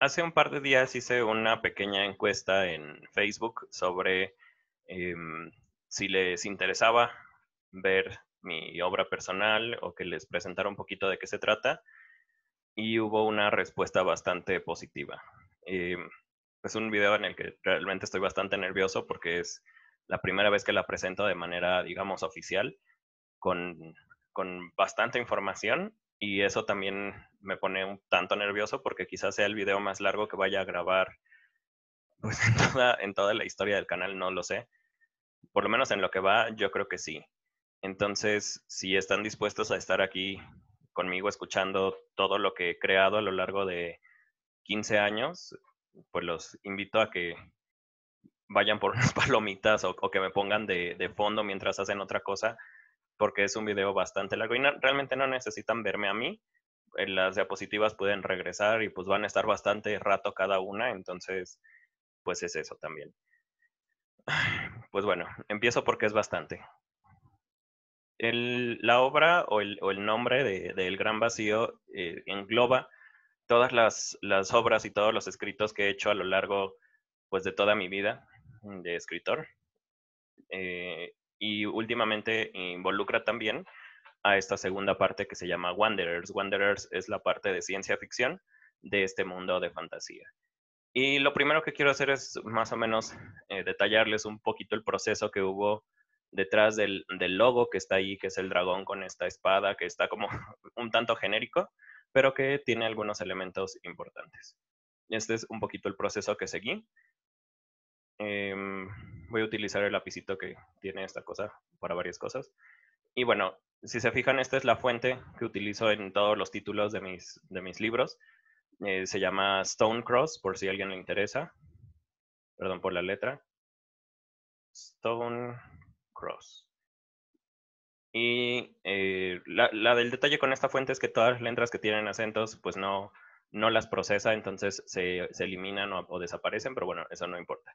hace un par de días hice una pequeña encuesta en Facebook sobre em, si les interesaba ver mi obra personal o que les presentara un poquito de qué se trata y hubo una respuesta bastante positiva. Em, es un video en el que realmente estoy bastante nervioso porque es la primera vez que la presento de manera, digamos, oficial, con, con bastante información y eso también me pone un tanto nervioso porque quizás sea el video más largo que vaya a grabar pues, en, toda, la historia del canal, no lo sé. Por lo menos en lo que va, yo creo que sí. Entonces, si están dispuestos a estar aquí conmigo escuchando todo lo que he creado a lo largo de 15 años, pues los invito a que vayan por unas palomitas o, que me pongan de fondo mientras hacen otra cosa porque es un video bastante largo y realmente no necesitan verme a mí. Eh, las diapositivas pueden regresar y pues van a estar bastante rato cada una, entonces pues es eso también. Pues bueno, empiezo porque es bastante. la obra o el, o el nombre de, El Gran Vacío eh, engloba todas las, las, obras y todos los escritos que he hecho a lo largo pues, de toda mi vida de escritor. Eh, y últimamente involucra también a esta segunda parte que se llama Wanderers. Wanderers es la parte de ciencia ficción de este mundo de fantasía. Y lo primero que quiero hacer es más o menos eh, detallarles un poquito el proceso que hubo detrás del, del, logo que está ahí, que es el dragón con esta espada, que está como un tanto genérico, pero que tiene algunos elementos importantes. Este es un poquito el proceso que seguí. Em, voy a utilizar el lapicito que tiene esta cosa para varias cosas. Y bueno, si se fijan, esta es la fuente que utilizo en todos los títulos de mis, de mis libros. Eh, se llama Stone Cross, por si a alguien le interesa. Perdón por la letra. Stone Cross. Y eh, la, la, del detalle con esta fuente es que todas las letras que tienen acentos, pues no, no las procesa, entonces se, se eliminan o, desaparecen, pero bueno, eso no importa.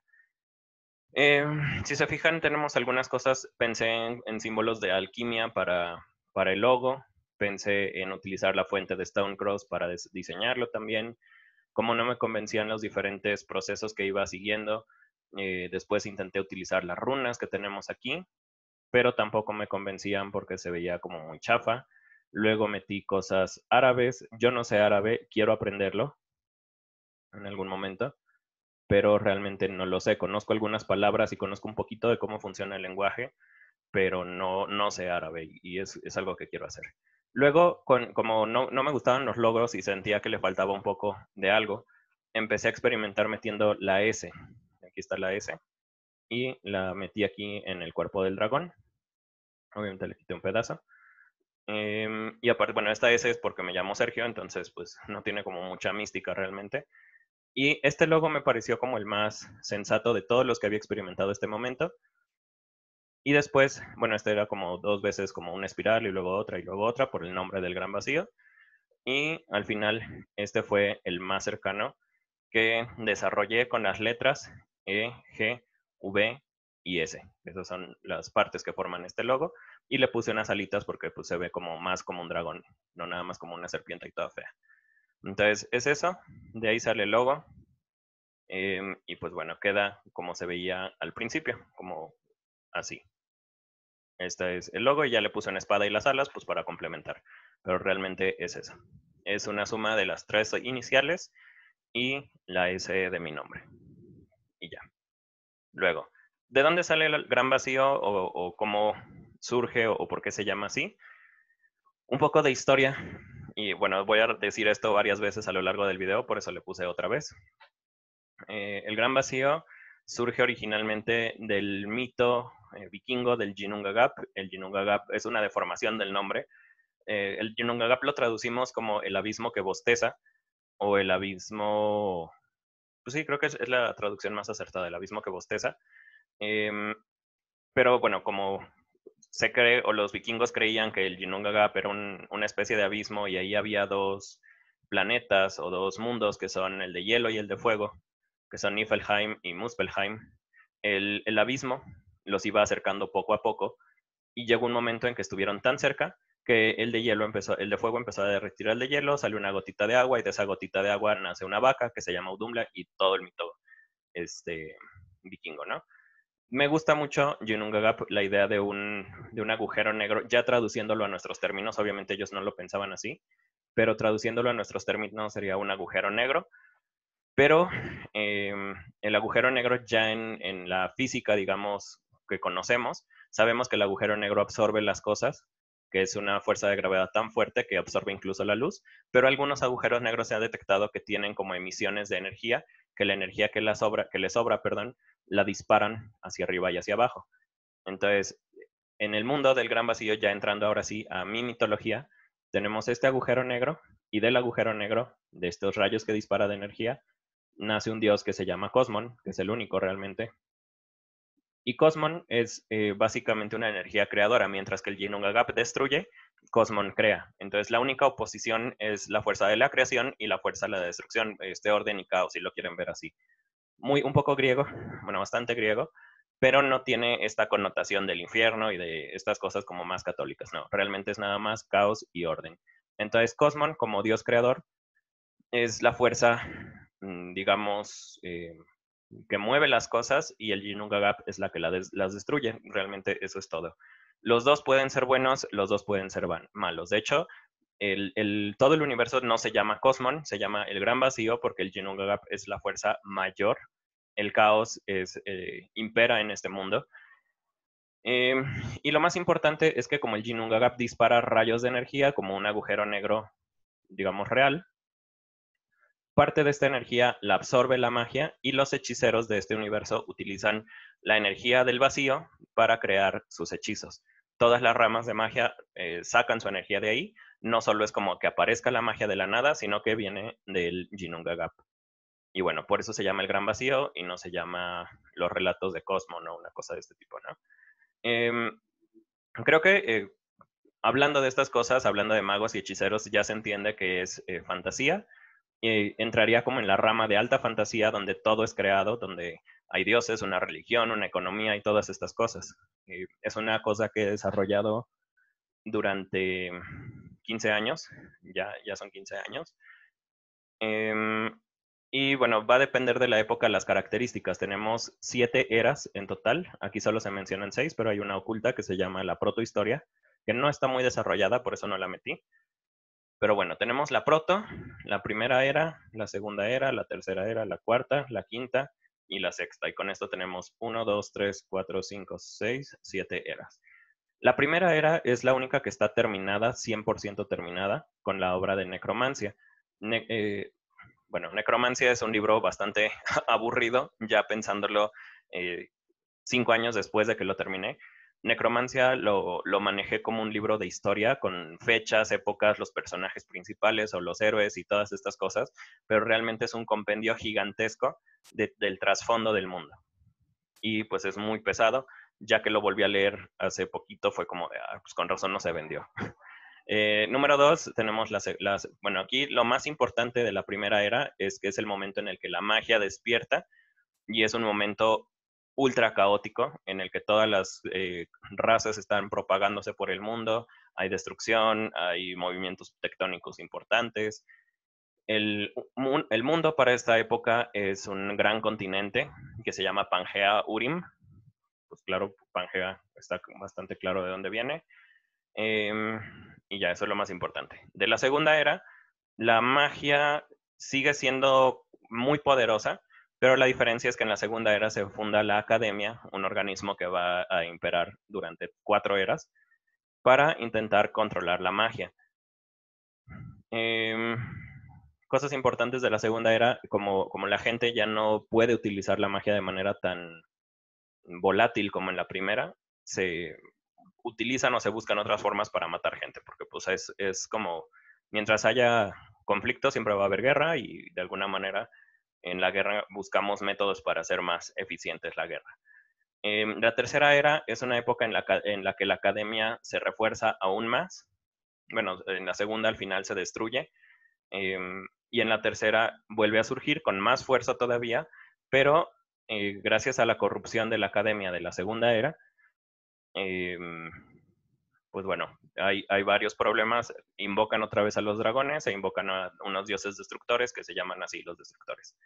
Em, si se fijan, tenemos algunas cosas. Pensé en, símbolos de alquimia para, el logo. Pensé en utilizar la fuente de Stone Cross para diseñarlo también. Como no me convencían los diferentes procesos que iba siguiendo, eh, después intenté utilizar las runas que tenemos aquí, pero tampoco me convencían porque se veía como muy chafa. Luego metí cosas árabes. Yo no sé árabe, quiero aprenderlo en algún momento pero realmente no lo sé. Conozco algunas palabras y conozco un poquito de cómo funciona el lenguaje, pero no, no sé árabe y es, es algo que quiero hacer. Luego, como no, me gustaban los logros y sentía que le faltaba un poco de algo, empecé a experimentar metiendo la S. Aquí está la S. Y la metí aquí en el cuerpo del dragón. Obviamente le quité un pedazo. Em, y aparte, bueno, esta S es porque me llamo Sergio, entonces pues no tiene como mucha mística realmente. Y este logo me pareció como el más sensato de todos los que había experimentado este momento. Y después, bueno, este era como dos veces como una espiral y luego otra y luego otra por el nombre del gran vacío. Y al final, este fue el más cercano que desarrollé con las letras E, G, V y S. Esas son las partes que forman este logo. Y le puse unas alitas porque pues, se ve como más como un dragón, no nada más como una serpiente y toda fea. Entonces es eso, de ahí sale el logo em, y pues bueno, queda como se veía al principio, como así. Este es el logo y ya le puse una espada y las alas pues para complementar, pero realmente es eso. Es una suma de las tres iniciales y la S de mi nombre. Y ya. Luego, ¿de dónde sale el gran vacío o, cómo surge o por qué se llama así? Un poco de historia y bueno, voy a decir esto varias veces a lo largo del video, por eso le puse otra vez. Eh, el gran vacío surge originalmente del mito eh, vikingo del Jinungagap. El Jinungagap es una deformación del nombre. Eh, el Jinungagap lo traducimos como el abismo que bosteza o el abismo... Pues sí, creo que es, es la traducción más acertada, el abismo que bosteza. Em, pero bueno, como se cree, o los vikingos creían que el Jinungagap era una especie de abismo y ahí había dos planetas o dos mundos que son el de hielo y el de fuego, que son Niflheim y Muspelheim. El, abismo los iba acercando poco a poco y llegó un momento en que estuvieron tan cerca que el de hielo empezó, el de fuego empezó a derretir el de hielo, salió una gotita de agua y de esa gotita de agua nace una vaca que se llama Udumla y todo el mito este vikingo, ¿no? Me gusta mucho Jununga Gap la idea de un, agujero negro, ya traduciéndolo a nuestros términos, obviamente ellos no lo pensaban así, pero traduciéndolo a nuestros términos sería un agujero negro. Pero em, el agujero negro ya en, la física, digamos, que conocemos, sabemos que el agujero negro absorbe las cosas, que es una fuerza de gravedad tan fuerte que absorbe incluso la luz, pero algunos agujeros negros se han detectado que tienen como emisiones de energía que la energía que, la sobra, que le sobra, perdón, la disparan hacia arriba y hacia abajo. Entonces, en el mundo del gran vacío, ya entrando ahora sí a mi mitología, tenemos este agujero negro y del agujero negro, de estos rayos que dispara de energía, nace un dios que se llama Cosmon, que es el único realmente y Cosmon es eh, básicamente una energía creadora, mientras que el el Gap destruye, Cosmon crea. Entonces la única oposición es la fuerza de la creación y la fuerza de la destrucción, este orden y caos, si lo quieren ver así. Muy, un poco griego, bueno, bastante griego, pero no tiene esta connotación del infierno y de estas cosas como más católicas, no, realmente es nada más caos y orden. Entonces Cosmon, como Dios creador, es la fuerza, mm, digamos, eh, que mueve las cosas y el Jinunga Gap es la que las destruye. Realmente eso es todo. Los dos pueden ser buenos, los dos pueden ser malos. De hecho, todo el universo no se llama Cosmon, se llama el Gran Vacío porque el Jinunga Gap es la fuerza mayor. El caos es, eh, impera en este mundo. Em, y lo más importante es que como el Jinunga Gap dispara rayos de energía como un agujero negro, digamos, real, Parte de esta energía la absorbe la magia y los hechiceros de este universo utilizan la energía del vacío para crear sus hechizos. Todas las ramas de magia eh, sacan su energía de ahí. No solo es como que aparezca la magia de la nada, sino que viene del Jinunga Gap. Y bueno, por eso se llama el gran vacío y no se llama los relatos de Cosmo, ¿no? Una cosa de este tipo, ¿no? Em, creo que eh, hablando de estas cosas, hablando de magos y hechiceros, ya se entiende que es eh, fantasía. Eh, entraría como en la rama de alta fantasía donde todo es creado, donde hay dioses, una religión, una economía y todas estas cosas. Eh, es una cosa que he desarrollado durante 15 años, ya, ya son 15 años. Em, y bueno, va a depender de la época las características. Tenemos siete eras en total. Aquí solo se mencionan seis, pero hay una oculta que se llama la protohistoria, que no está muy desarrollada, por eso no la metí. Pero bueno, tenemos la proto, la primera era, la segunda era, la tercera era, la cuarta, la quinta y la sexta. Y con esto tenemos uno, dos, tres, cuatro, cinco, seis, siete eras. La primera era es la única que está terminada, 100% terminada, con la obra de Necromancia. Eh, bueno, Necromancia es un libro bastante aburrido, ya pensándolo eh, cinco años después de que lo terminé necromancia lo, lo, manejé como un libro de historia con fechas, épocas, los personajes principales o los héroes y todas estas cosas, pero realmente es un compendio gigantesco del trasfondo del mundo. Y pues es muy pesado, ya que lo volví a leer hace poquito, fue como ah, pues con razón no se vendió. Eh, número dos, tenemos las, las, bueno, aquí lo más importante de la primera era es que es el momento en el que la magia despierta y es un momento ultra caótico en el que todas las eh, razas están propagándose por el mundo, hay destrucción, hay movimientos tectónicos importantes. El, mundo para esta época es un gran continente que se llama Pangea Urim. Pues claro, Pangea está bastante claro de dónde viene. Em, y ya, eso es lo más importante. De la segunda era, la magia sigue siendo muy poderosa, pero la diferencia es que en la segunda era se funda la academia, un organismo que va a imperar durante cuatro eras para intentar controlar la magia. Em, cosas importantes de la segunda era, como, como la gente ya no puede utilizar la magia de manera tan volátil como en la primera, se utilizan o se buscan otras formas para matar gente, porque pues es, es como, mientras haya conflicto siempre va a haber guerra y de alguna manera en la guerra buscamos métodos para hacer más eficientes la guerra. Em, la tercera era es una época en la, en la que la academia se refuerza aún más. Bueno, en la segunda al final se destruye em, y en la tercera vuelve a surgir con más fuerza todavía, pero eh, gracias a la corrupción de la academia de la segunda era, em, pues bueno, hay, varios problemas. Invocan otra vez a los dragones e invocan a unos dioses destructores que se llaman así los destructores.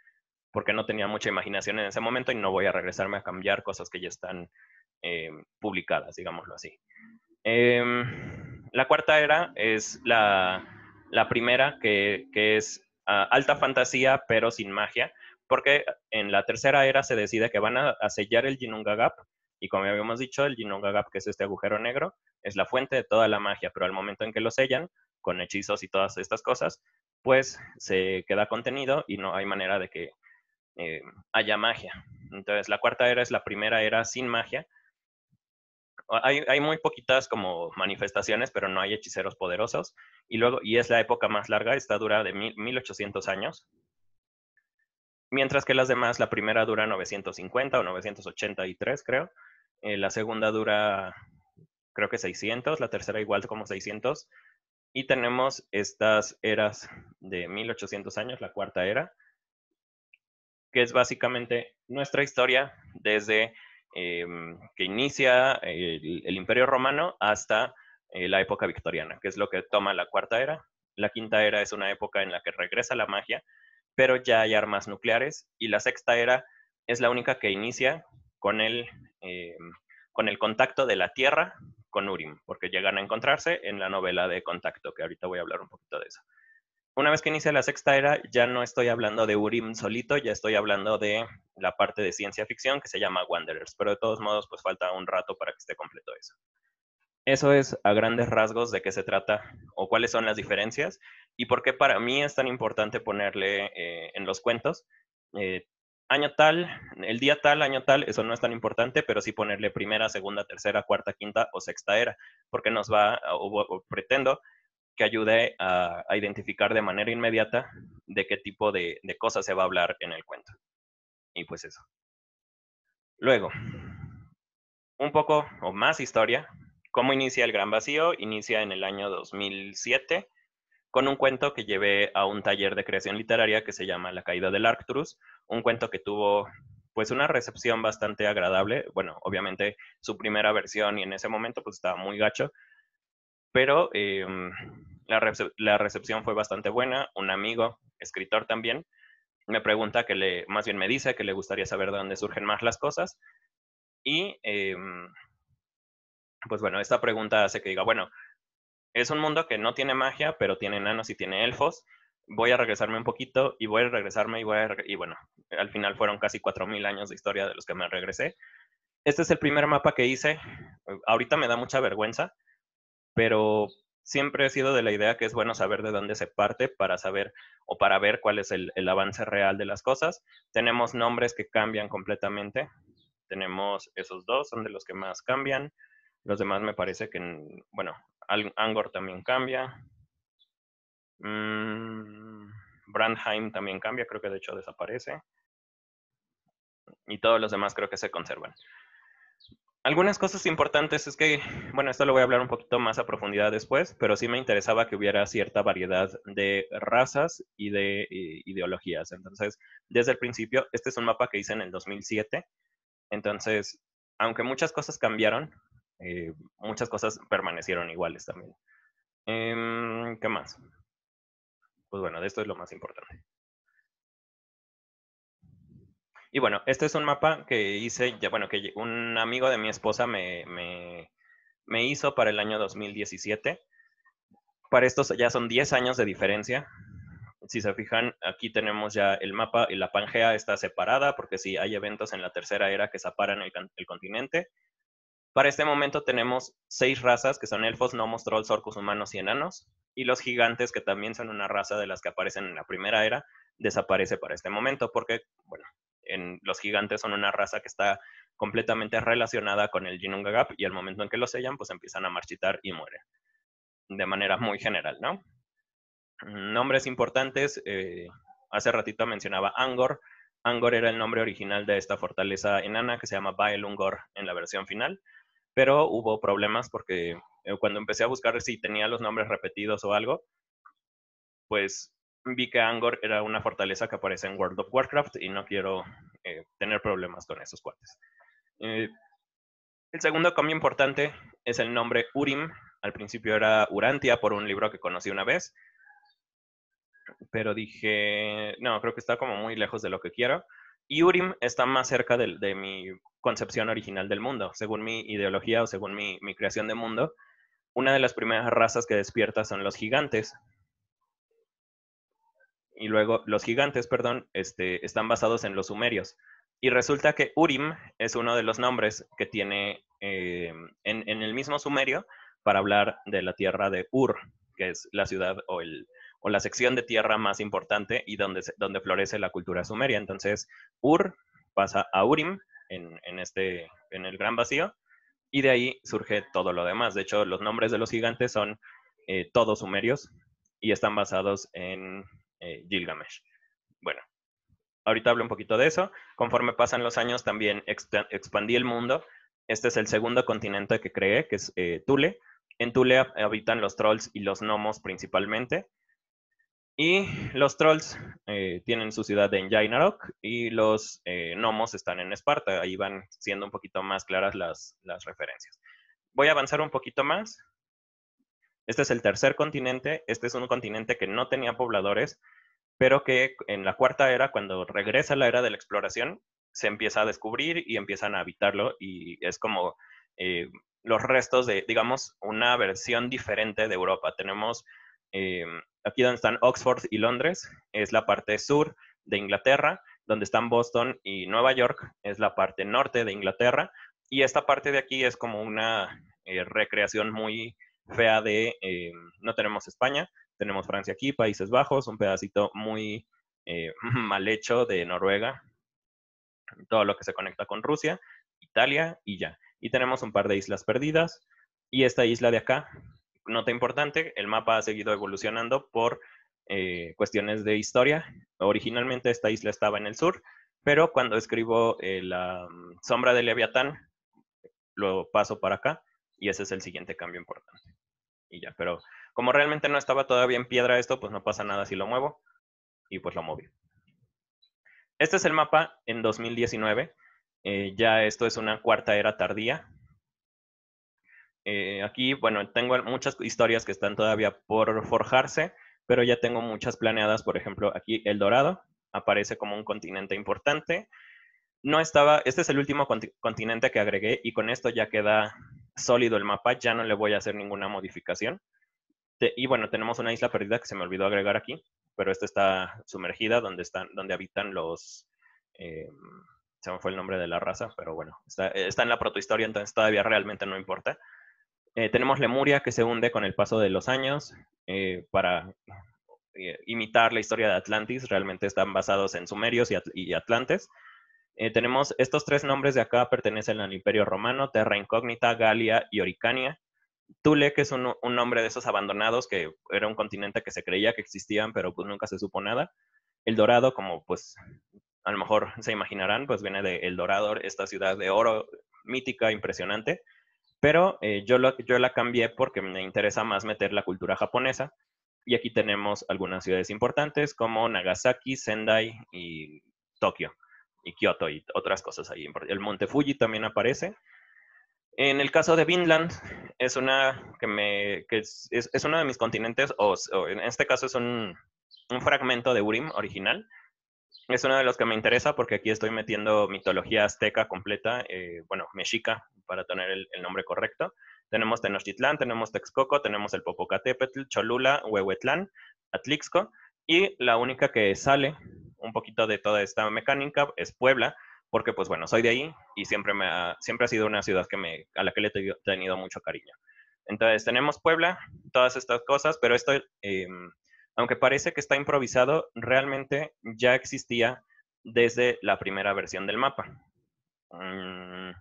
Porque no tenía mucha imaginación en ese momento y no voy a regresarme a cambiar cosas que ya están eh, publicadas, digámoslo así. Em, la cuarta era es la, primera, que, es ah, alta fantasía pero sin magia, porque en la tercera era se decide que van a, sellar el Jinungagap y como habíamos dicho, el Ginongagap, Gap, que es este agujero negro, es la fuente de toda la magia, pero al momento en que lo sellan, con hechizos y todas estas cosas, pues se queda contenido y no hay manera de que eh, haya magia. Entonces, la cuarta era es la primera era sin magia. Hay, muy poquitas como manifestaciones, pero no hay hechiceros poderosos. Y luego, y es la época más larga, esta dura de 1800 años. Mientras que las demás, la primera dura 950 o 983, creo. Eh, la segunda dura creo que 600, la tercera igual como 600, y tenemos estas eras de 1800 años, la cuarta era, que es básicamente nuestra historia desde em, que inicia el, Imperio Romano hasta eh, la época victoriana, que es lo que toma la cuarta era. La quinta era es una época en la que regresa la magia, pero ya hay armas nucleares, y la sexta era es la única que inicia con el, eh, con el contacto de la Tierra con Urim, porque llegan a encontrarse en la novela de Contacto, que ahorita voy a hablar un poquito de eso. Una vez que inicia la sexta era, ya no estoy hablando de Urim solito, ya estoy hablando de la parte de ciencia ficción que se llama Wanderers, pero de todos modos, pues falta un rato para que esté completo eso. Eso es a grandes rasgos de qué se trata o cuáles son las diferencias y por qué para mí es tan importante ponerle eh, en los cuentos eh, año tal, el día tal, año tal, eso no es tan importante, pero sí ponerle primera, segunda, tercera, cuarta, quinta o sexta era, porque nos va, o, pretendo que ayude a, identificar de manera inmediata de qué tipo de, de cosas se va a hablar en el cuento. Y pues eso. Luego, un poco o más historia. ¿Cómo inicia el Gran Vacío? Inicia en el año 2007 con un cuento que llevé a un taller de creación literaria que se llama La caída del Arcturus, un cuento que tuvo pues una recepción bastante agradable. Bueno, obviamente su primera versión y en ese momento pues estaba muy gacho, pero em, la, recepción fue bastante buena. Un amigo, escritor también, me pregunta que le, más bien me dice que le gustaría saber de dónde surgen más las cosas. Y em, pues bueno, esta pregunta hace que diga, bueno, es un mundo que no tiene magia, pero tiene enanos y tiene elfos. Voy a regresarme un poquito y voy a regresarme y voy Y bueno, al final fueron casi 4.000 años de historia de los que me regresé. Este es el primer mapa que hice. Ahorita me da mucha vergüenza, pero siempre he sido de la idea que es bueno saber de dónde se parte para saber o para ver cuál es el, el avance real de las cosas. Tenemos nombres que cambian completamente. Tenemos esos dos, son de los que más cambian. Los demás me parece que, bueno, Angor también cambia. Mm, Brandheim también cambia, creo que de hecho desaparece. Y todos los demás creo que se conservan. Algunas cosas importantes es que, bueno, esto lo voy a hablar un poquito más a profundidad después, pero sí me interesaba que hubiera cierta variedad de razas y de eh, ideologías. Entonces, desde el principio, este es un mapa que hice en el 2007. Entonces, aunque muchas cosas cambiaron, eh, muchas cosas permanecieron iguales también. Em, ¿Qué más? Pues bueno, de esto es lo más importante. Y bueno, este es un mapa que hice, ya, bueno, que un amigo de mi esposa me, hizo para el año 2017. Para estos ya son 10 años de diferencia. Si se fijan, aquí tenemos ya el mapa y la Pangea está separada porque si sí, hay eventos en la tercera era que separan el, el continente para este momento tenemos seis razas que son elfos, gnomos, trolls, orcos, humanos y enanos. Y los gigantes, que también son una raza de las que aparecen en la primera era, desaparece para este momento porque, bueno, en, los gigantes son una raza que está completamente relacionada con el Jinungagap y al momento en que lo sellan, pues empiezan a marchitar y mueren. De manera muy general, ¿no? Nombres importantes. Eh, hace ratito mencionaba Angor. Angor era el nombre original de esta fortaleza enana que se llama Baelungor en la versión final pero hubo problemas porque eh, cuando empecé a buscar si tenía los nombres repetidos o algo, pues vi que Angor era una fortaleza que aparece en World of Warcraft y no quiero eh, tener problemas con esos cuates. Eh, el segundo cambio importante es el nombre Urim. Al principio era Urantia por un libro que conocí una vez, pero dije, no, creo que está como muy lejos de lo que quiero. Y Urim está más cerca de, mi concepción original del mundo. Según mi ideología o según mi, creación de mundo, una de las primeras razas que despierta son los gigantes, y luego los gigantes, perdón, este, están basados en los sumerios. Y resulta que Urim es uno de los nombres que tiene eh, en, en, el mismo sumerio para hablar de la tierra de Ur, que es la ciudad o el, o la sección de tierra más importante y donde, donde florece la cultura sumeria. Entonces, Ur pasa a Urim en, este, en el gran vacío y de ahí surge todo lo demás. De hecho, los nombres de los gigantes son eh, todos sumerios y están basados en eh, Gilgamesh. Bueno, ahorita hablo un poquito de eso. Conforme pasan los años, también expandí el mundo. Este es el segundo continente que creé, que es eh, Tule. En Tule habitan los trolls y los gnomos principalmente. Y los trolls eh, tienen su ciudad en Jainarok y los eh, gnomos están en Esparta. Ahí van siendo un poquito más claras las, referencias. Voy a avanzar un poquito más. Este es el tercer continente. Este es un continente que no tenía pobladores, pero que en la cuarta era, cuando regresa la era de la exploración, se empieza a descubrir y empiezan a habitarlo y es como eh, los restos de, digamos, una versión diferente de Europa. Tenemos Aquí donde están Oxford y Londres es la parte sur de Inglaterra, donde están Boston y Nueva York es la parte norte de Inglaterra, y esta parte de aquí es como una eh, recreación muy fea de, eh, no tenemos España, tenemos Francia aquí, Países Bajos, un pedacito muy eh, mal hecho de Noruega, todo lo que se conecta con Rusia, Italia y ya. Y tenemos un par de islas perdidas, y esta isla de acá, nota importante, el mapa ha seguido evolucionando por eh, cuestiones de historia. Originalmente esta isla estaba en el sur, pero cuando escribo eh, la mm, sombra del Leviatán, lo paso para acá y ese es el siguiente cambio importante. Y ya, pero como realmente no estaba todavía en piedra esto, pues no pasa nada si lo muevo y pues lo moví. Este es el mapa en 2019. Eh, ya esto es una cuarta era tardía. Eh, aquí, bueno, tengo muchas historias que están todavía por forjarse, pero ya tengo muchas planeadas. Por ejemplo, aquí El Dorado aparece como un continente importante. No estaba, este es el último continente que agregué y con esto ya queda sólido el mapa, ya no le voy a hacer ninguna modificación. y bueno, tenemos una isla perdida que se me olvidó agregar aquí, pero esta está sumergida donde, están, donde habitan los... Eh, se me fue el nombre de la raza, pero bueno, está en la protohistoria, entonces todavía realmente no importa. Eh, tenemos Lemuria que se hunde con el paso de los años eh, para eh, imitar la historia de Atlantis. Realmente están basados en sumerios y, atlantes. tenemos estos tres nombres de acá pertenecen al Imperio Romano, Terra Incógnita, Galia y Oricania. Tule, que es un, nombre de esos abandonados, que era un continente que se creía que existían, pero pues nunca se supo nada. El Dorado, como pues a lo mejor se imaginarán, pues viene de El Dorado, esta ciudad de oro mítica, impresionante. Pero eh, yo, yo la cambié porque me interesa más meter la cultura japonesa. Y aquí tenemos algunas ciudades importantes como Nagasaki, Sendai y Tokio y Kioto y otras cosas ahí. El monte Fuji también aparece. En el caso de Vinland, es una, que es, uno de mis continentes, o, en este caso es un, un fragmento de Urim original, es uno de los que me interesa porque aquí estoy metiendo mitología azteca completa, eh, bueno, mexica, para tener el, nombre correcto. Tenemos Tenochtitlán, tenemos Texcoco, tenemos el Popocatépetl, Cholula, Huehuetlán, Atlixco, y la única que sale un poquito de toda esta mecánica es Puebla, porque pues bueno, soy de ahí y siempre, me ha, siempre ha sido una ciudad que me, a la que le he tenido mucho cariño. Entonces tenemos Puebla, todas estas cosas, pero esto em, aunque parece que está improvisado, realmente ya existía desde la primera versión del mapa. Mm,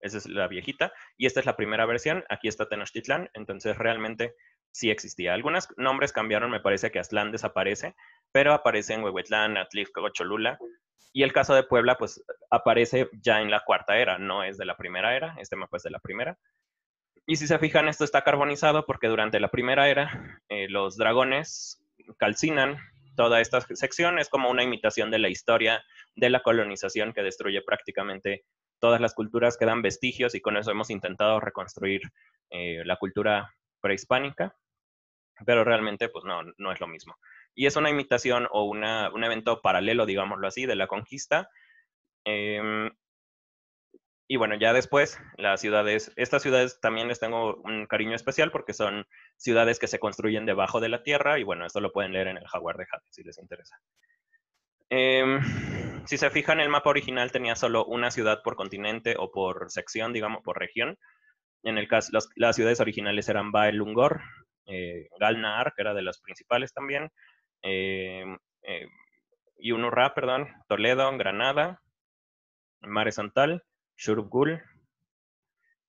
esa es la viejita. Y esta es la primera versión. Aquí está Tenochtitlán. Entonces, realmente sí existía. Algunos nombres cambiaron. Me parece que Aztlán desaparece, pero aparece en Huehuetlán, Atlixco, Cholula. Y el caso de Puebla, pues, aparece ya en la cuarta era. No es de la primera era. Este mapa es de la primera. Y si se fijan, esto está carbonizado porque durante la primera era, eh, los dragones calcinan toda esta sección, es como una imitación de la historia de la colonización que destruye prácticamente todas las culturas, que dan vestigios y con eso hemos intentado reconstruir eh, la cultura prehispánica, pero realmente pues no, no es lo mismo. Y es una imitación o un evento paralelo, digámoslo así, de la conquista. Em, y bueno, ya después, las ciudades, estas ciudades también les tengo un cariño especial porque son ciudades que se construyen debajo de la tierra y bueno, esto lo pueden leer en el Jaguar de Hades si les interesa. Em, si se fijan, el mapa original tenía solo una ciudad por continente o por sección, digamos, por región. En el caso, las, ciudades originales eran Bael Lungor, eh, que era de las principales también, em, eh, y Unurra perdón, Toledo, Granada, Mare Santal, Shurugul.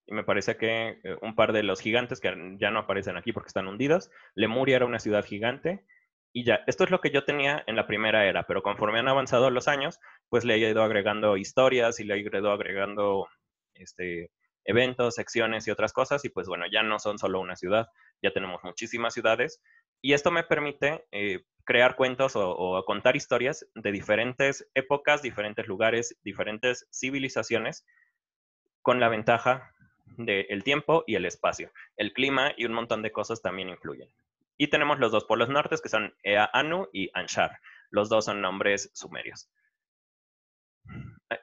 Y me parece que eh, un par de los gigantes que ya no aparecen aquí porque están hundidos. Lemuria era una ciudad gigante. Y ya, esto es lo que yo tenía en la primera era, pero conforme han avanzado los años, pues le he ido agregando historias y le he ido agregando este, eventos, secciones y otras cosas. Y pues bueno, ya no son solo una ciudad, ya tenemos muchísimas ciudades. Y esto me permite eh, crear cuentos o, contar historias de diferentes épocas, diferentes lugares, diferentes civilizaciones, con la ventaja del tiempo y el espacio. El clima y un montón de cosas también influyen. Y tenemos los dos polos nortes, que son Ea Anu y Anshar. Los dos son nombres sumerios.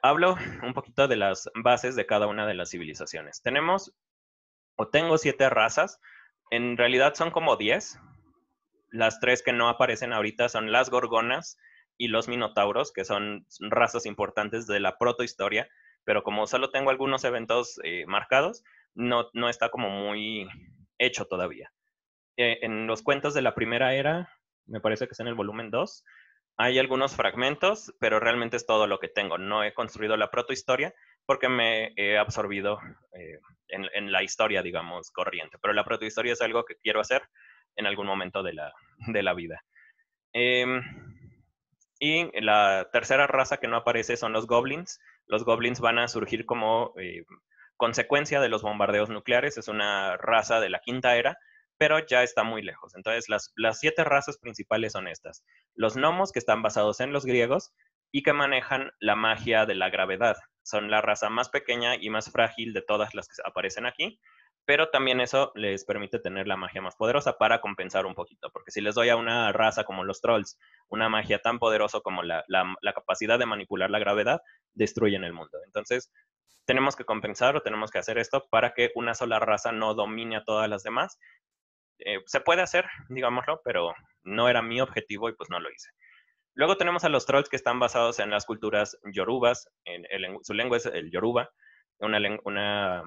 Hablo un poquito de las bases de cada una de las civilizaciones. Tenemos, o tengo siete razas, en realidad son como diez, las tres que no aparecen ahorita son las gorgonas y los minotauros, que son razas importantes de la protohistoria, pero como solo tengo algunos eventos eh, marcados, no, está como muy hecho todavía. Eh, en los cuentos de la primera era, me parece que es en el volumen 2, hay algunos fragmentos, pero realmente es todo lo que tengo. No he construido la protohistoria porque me he absorbido eh, en, la historia, digamos, corriente. Pero la protohistoria es algo que quiero hacer en algún momento de la, vida. Em, y la tercera raza que no aparece son los goblins. Los goblins van a surgir como eh, consecuencia de los bombardeos nucleares. Es una raza de la quinta era, pero ya está muy lejos. Entonces, las, las siete razas principales son estas. Los gnomos, que están basados en los griegos y que manejan la magia de la gravedad. Son la raza más pequeña y más frágil de todas las que aparecen aquí pero también eso les permite tener la magia más poderosa para compensar un poquito, porque si les doy a una raza como los trolls una magia tan poderosa como la, capacidad de manipular la gravedad, destruyen el mundo. Entonces, tenemos que compensar o tenemos que hacer esto para que una sola raza no domine a todas las demás. Eh, se puede hacer, digámoslo, pero no era mi objetivo y pues no lo hice. Luego tenemos a los trolls que están basados en las culturas yorubas, en su lengua es el yoruba, una, una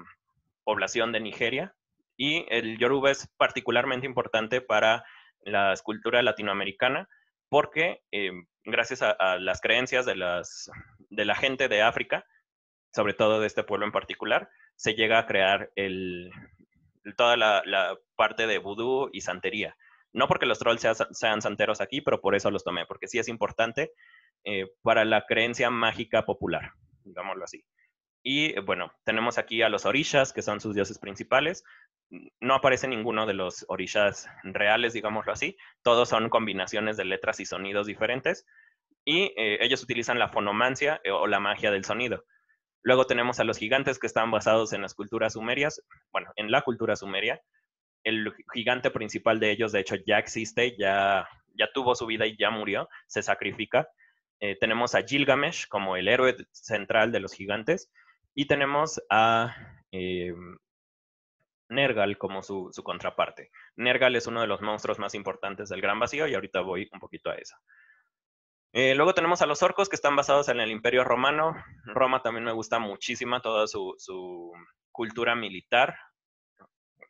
población de Nigeria y el yoruba es particularmente importante para la escultura latinoamericana porque eh, gracias a, las creencias de, las, de la gente de África, sobre todo de este pueblo en particular, se llega a crear el, toda la, parte de vudú y santería. No porque los trolls sean, santeros aquí, pero por eso los tomé, porque sí es importante eh, para la creencia mágica popular, digámoslo así. Y eh, bueno, tenemos aquí a los orishas, que son sus dioses principales. No aparece ninguno de los orishas reales, digámoslo así. Todos son combinaciones de letras y sonidos diferentes. Y eh, ellos utilizan la fonomancia eh, o la magia del sonido. Luego tenemos a los gigantes que están basados en las culturas sumerias, bueno, en la cultura sumeria. El gigante principal de ellos, de hecho, ya existe, ya, ya tuvo su vida y ya murió, se sacrifica. tenemos a Gilgamesh como el héroe central de los gigantes y tenemos a em, Nergal como su, contraparte. Nergal es uno de los monstruos más importantes del Gran Vacío y ahorita voy un poquito a eso. Eh, luego tenemos a los orcos que están basados en el Imperio Romano. Roma también me gusta muchísimo toda su, cultura militar.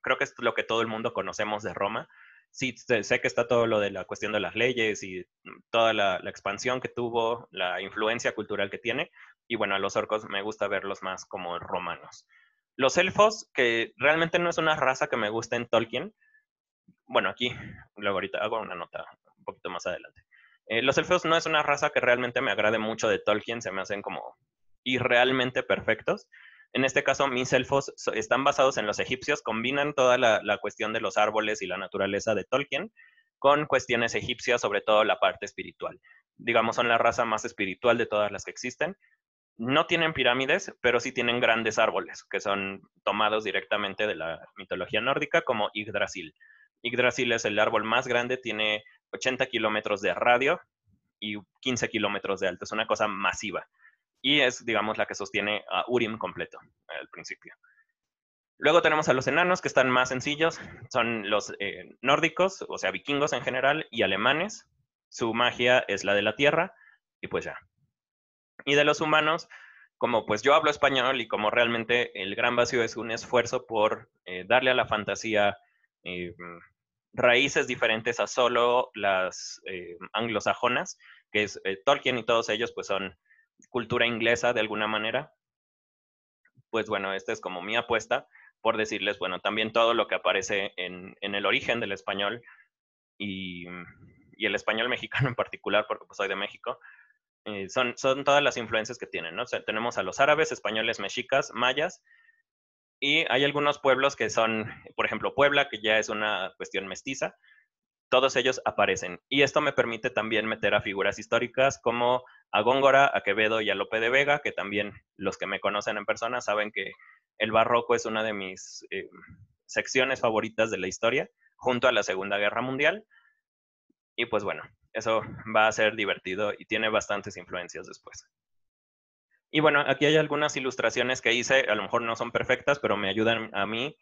Creo que es lo que todo el mundo conocemos de Roma sí, sé que está todo lo de la cuestión de las leyes y toda la, expansión que tuvo, la influencia cultural que tiene, y bueno, a los orcos me gusta verlos más como romanos. Los elfos, que realmente no es una raza que me gusta en Tolkien. Bueno, aquí, luego ahorita hago una nota un poquito más adelante. Eh, los elfos no es una raza que realmente me agrade mucho de Tolkien, se me hacen como irrealmente perfectos. En este caso, mis elfos están basados en los egipcios, combinan toda la, la cuestión de los árboles y la naturaleza de Tolkien con cuestiones egipcias, sobre todo la parte espiritual. Digamos, son la raza más espiritual de todas las que existen no tienen pirámides, pero sí tienen grandes árboles que son tomados directamente de la mitología nórdica como Yggdrasil. Yggdrasil es el árbol más grande, tiene 80 kilómetros de radio y 15 kilómetros de alto. Es una cosa masiva. Y es, digamos, la que sostiene a Urim completo al principio. Luego tenemos a los enanos, que están más sencillos. Son los eh, nórdicos, o sea, vikingos en general, y alemanes. Su magia es la de la tierra. Y pues ya, y de los humanos, como pues yo hablo español y como realmente el gran vacío es un esfuerzo por eh, darle a la fantasía eh, raíces diferentes a solo las eh, anglosajonas, que es Tolkien y todos ellos pues son cultura inglesa de alguna manera. Pues bueno, esta es como mi apuesta por decirles, bueno, también todo lo que aparece en, el origen del español y, y, el español mexicano en particular, porque pues soy de México, eh, son, todas las influencias que tienen, ¿no? O sea, tenemos a los árabes, españoles, mexicas, mayas, y hay algunos pueblos que son, por ejemplo, Puebla, que ya es una cuestión mestiza, todos ellos aparecen. Y esto me permite también meter a figuras históricas como a Góngora, a Quevedo y a Lope de Vega, que también los que me conocen en persona saben que el barroco es una de mis eh, secciones favoritas de la historia, junto a la Segunda Guerra Mundial. Y pues bueno, eso va a ser divertido y tiene bastantes influencias después. Y bueno, aquí hay algunas ilustraciones que hice, a lo mejor no son perfectas, pero me ayudan a mí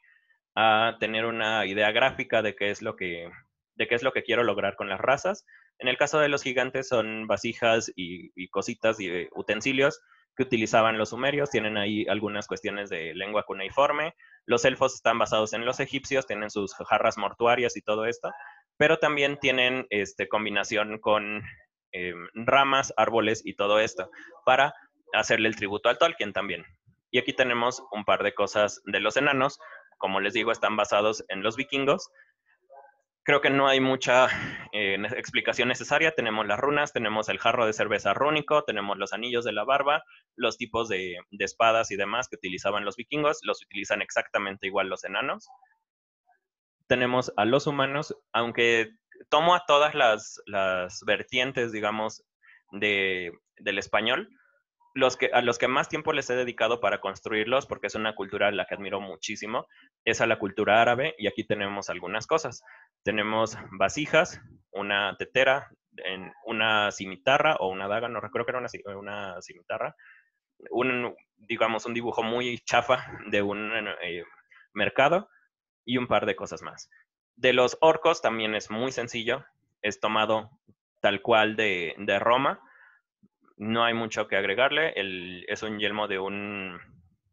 a tener una idea gráfica de qué es lo que, de qué es lo que quiero lograr con las razas. En el caso de los gigantes son vasijas y, y cositas y utensilios que utilizaban los sumerios, tienen ahí algunas cuestiones de lengua cuneiforme. Los elfos están basados en los egipcios, tienen sus jarras mortuarias y todo esto pero también tienen este, combinación con eh, ramas, árboles y todo esto, para hacerle el tributo al Tolkien también. Y aquí tenemos un par de cosas de los enanos, como les digo, están basados en los vikingos. Creo que no hay mucha eh, explicación necesaria. Tenemos las runas, tenemos el jarro de cerveza rúnico, tenemos los anillos de la barba, los tipos de espadas y demás que utilizaban los vikingos. Los utilizan exactamente igual los enanos tenemos a los humanos, aunque tomo a todas las, las vertientes, digamos, de, del español, los que, a los que más tiempo les he dedicado para construirlos, porque es una cultura a la que admiro muchísimo, es a la cultura árabe y aquí tenemos algunas cosas. Tenemos vasijas, una tetera, en una cimitarra o una daga, no recuerdo que era una, cimitarra, un, digamos, un dibujo muy chafa de un eh, mercado y un par de cosas más. De los orcos también es muy sencillo, es tomado tal cual de, Roma, no hay mucho que agregarle, es un yelmo de un,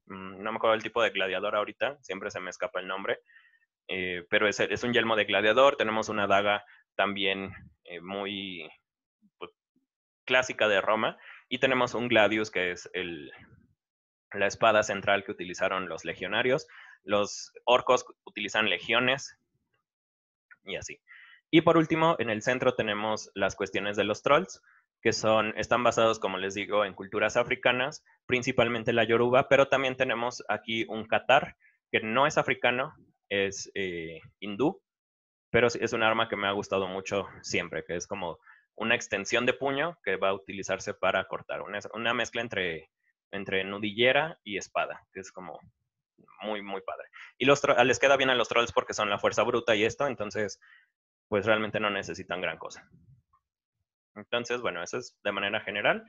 mm, no me acuerdo el tipo de gladiador ahorita, siempre se me escapa el nombre, eh, pero es, es, un yelmo de gladiador, tenemos una daga también eh, muy pues, clásica de Roma, y tenemos un gladius que es el, la espada central que utilizaron los legionarios, los orcos utilizan legiones y así. Y por último, en el centro tenemos las cuestiones de los trolls, que son, están basados, como les digo, en culturas africanas, principalmente la yoruba, pero también tenemos aquí un catar, que no es africano, es eh, hindú, pero es un arma que me ha gustado mucho siempre, que es como una extensión de puño que va a utilizarse para cortar, una, una mezcla entre, entre nudillera y espada, que es como muy, muy padre. Y los les queda bien a los trolls porque son la fuerza bruta y esto, entonces, pues realmente no necesitan gran cosa. Entonces, bueno, eso es de manera general.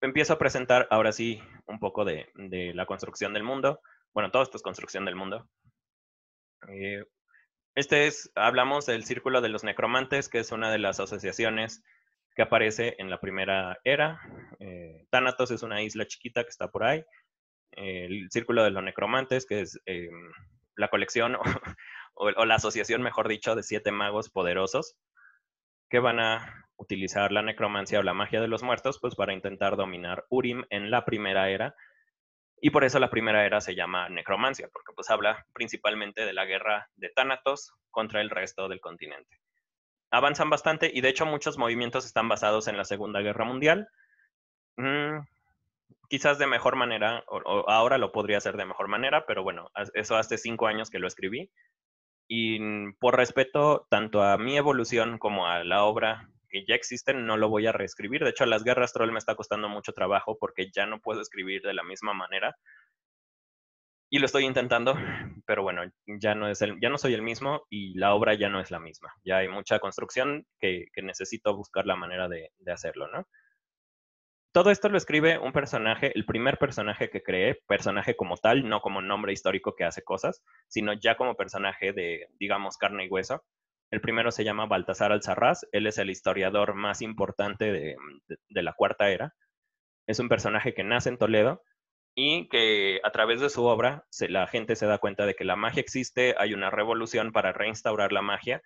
Empiezo a presentar ahora sí un poco de, la construcción del mundo. Bueno, todo esto es construcción del mundo. Eh, este es, hablamos del Círculo de los Necromantes, que es una de las asociaciones que aparece en la primera era. Eh, Thanatos es una isla chiquita que está por ahí el Círculo de los Necromantes, que es eh, la colección o, la asociación, mejor dicho, de siete magos poderosos que van a utilizar la necromancia o la magia de los muertos pues para intentar dominar Urim en la primera era. Y por eso la primera era se llama necromancia, porque pues habla principalmente de la guerra de Thanatos contra el resto del continente. Avanzan bastante y de hecho muchos movimientos están basados en la Segunda Guerra Mundial. Mm, quizás de mejor manera, o, ahora lo podría hacer de mejor manera, pero bueno, eso hace cinco años que lo escribí. Y mm, por respeto tanto a mi evolución como a la obra que ya existen, no lo voy a reescribir. De hecho, Las Guerras Troll me está costando mucho trabajo porque ya no puedo escribir de la misma manera. Y lo estoy intentando, pero bueno, ya no, es el, ya no soy el mismo y la obra ya no es la misma. Ya hay mucha construcción que, necesito buscar la manera de hacerlo, ¿no? Todo esto lo escribe un personaje, el primer personaje que cree, personaje como tal, no como nombre histórico que hace cosas, sino ya como personaje de, digamos, carne y hueso. El primero se llama Baltasar alzarraz él es el historiador más importante de, la Cuarta Era. Es un personaje que nace en Toledo, y que a través de su obra la gente se da cuenta de que la magia existe, hay una revolución para reinstaurar la magia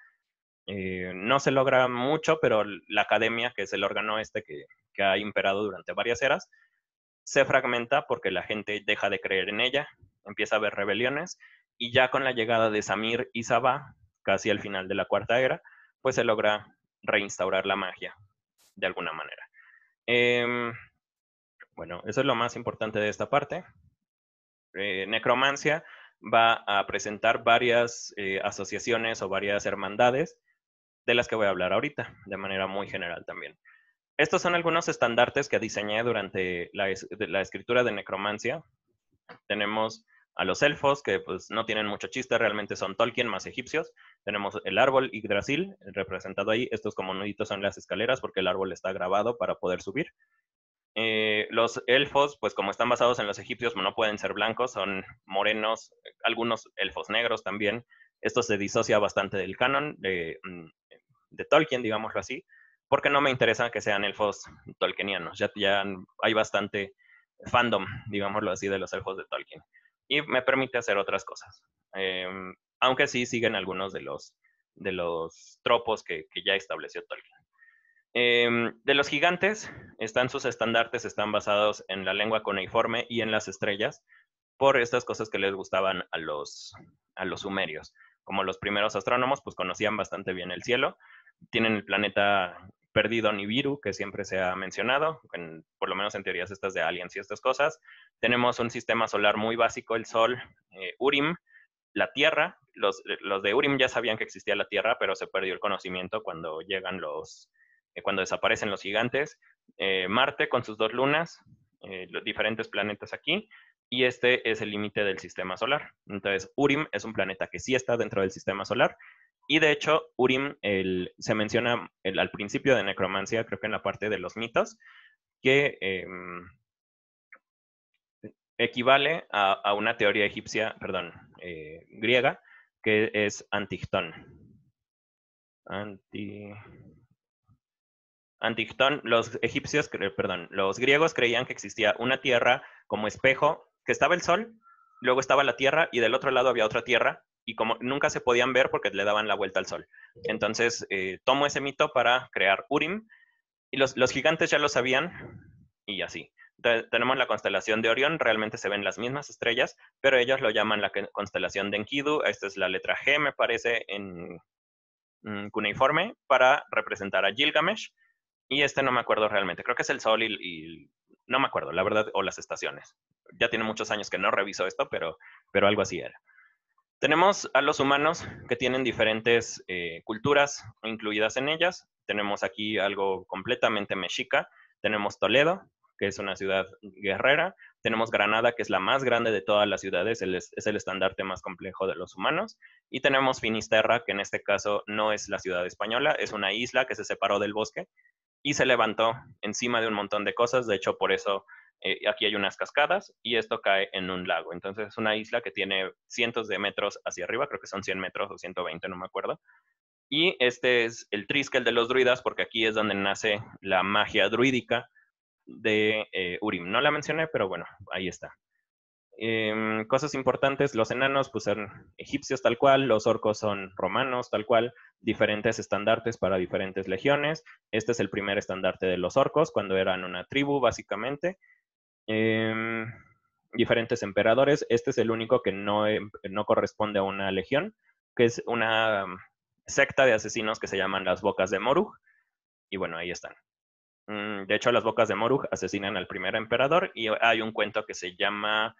eh, no se logra mucho, pero la academia, que es el órgano este que, ha imperado durante varias eras, se fragmenta porque la gente deja de creer en ella, empieza a haber rebeliones, y ya con la llegada de Samir y Sabah, casi al final de la Cuarta Era, pues se logra reinstaurar la magia, de alguna manera. Em, bueno, eso es lo más importante de esta parte. Eh, necromancia va a presentar varias eh, asociaciones o varias hermandades de las que voy a hablar ahorita, de manera muy general también. Estos son algunos estandartes que diseñé durante la, escritura de Necromancia. Tenemos a los elfos, que pues no tienen mucho chiste, realmente son Tolkien más egipcios. Tenemos el árbol Yggdrasil, representado ahí. Estos como nuditos son las escaleras, porque el árbol está grabado para poder subir. Eh, los elfos, pues como están basados en los egipcios, no pueden ser blancos, son morenos, algunos elfos negros también. Esto se disocia bastante del canon. de... Mm, de Tolkien, digámoslo así, porque no me interesa que sean elfos tolkienianos. Ya, ya hay bastante fandom, digámoslo así, de los elfos de Tolkien. Y me permite hacer otras cosas. Em, aunque sí siguen algunos de los, de los tropos que, ya estableció Tolkien. Em, de los gigantes, están sus estandartes, están basados en la lengua cuneiforme y en las estrellas, por estas cosas que les gustaban a a los sumerios. Como los primeros astrónomos, pues conocían bastante bien el cielo, tienen el planeta perdido Nibiru, que siempre se ha mencionado, por lo menos en teorías estas de aliens y estas cosas. Tenemos un sistema solar muy básico, el Sol, eh, Urim, la Tierra. Eh, los, de Urim ya sabían que existía la Tierra, pero se perdió el conocimiento cuando llegan los, eh, cuando desaparecen los gigantes. Marte con sus dos lunas, los diferentes planetas aquí, y este es el límite del sistema solar. Entonces, Urim es un planeta que sí está dentro del sistema solar y de hecho, Urim se menciona al principio de necromancia, creo que en la parte de los mitos, que em, equivale a, una teoría egipcia, perdón, eh, griega, que es Antictón. Anti... los egipcios, perdón, los griegos creían que existía una tierra como espejo, que estaba el sol, luego estaba la tierra y del otro lado había otra tierra y como nunca se podían ver porque le daban la vuelta al sol. Entonces eh, tomo ese mito para crear Urim y los, los gigantes ya lo sabían y así. tenemos la constelación de Orión, realmente se ven las mismas estrellas, pero ellos lo llaman la constelación de Enkidu, esta es la letra G me parece en, mm, cuneiforme, para representar a Gilgamesh. Y este no me acuerdo realmente. Creo que es el sol y, y, no me acuerdo, la verdad, o las estaciones. Ya tiene muchos años que no reviso esto, pero, pero algo así era. Tenemos a los humanos que tienen diferentes eh, culturas incluidas en ellas. Tenemos aquí algo completamente mexica. Tenemos Toledo, que es una ciudad guerrera. Tenemos Granada, que es la más grande de todas las ciudades, es el estandarte más complejo de los humanos. Y tenemos Finisterra, que en este caso no es la ciudad española, es una isla que se separó del bosque y se levantó encima de un montón de cosas. De hecho, por eso eh, aquí hay unas cascadas y esto cae en un lago. Entonces es una isla que tiene cientos de metros hacia arriba, creo que son 100 metros o 120, no me acuerdo. Y este es el Triskel de los druidas, porque aquí es donde nace la magia druídica de eh, Urim. No la mencioné, pero bueno, ahí está. Em, cosas importantes, los enanos pues, son egipcios tal cual, los orcos son romanos tal cual, diferentes estandartes para diferentes legiones. Este es el primer estandarte de los orcos, cuando eran una tribu básicamente, Em, diferentes emperadores. Este es el único que no, em, corresponde a una legión, que es una em, secta de asesinos que se llaman las Bocas de Morug, Y bueno, ahí están. Mm, de hecho, las Bocas de Morug asesinan al primer emperador y hay un cuento que se llama,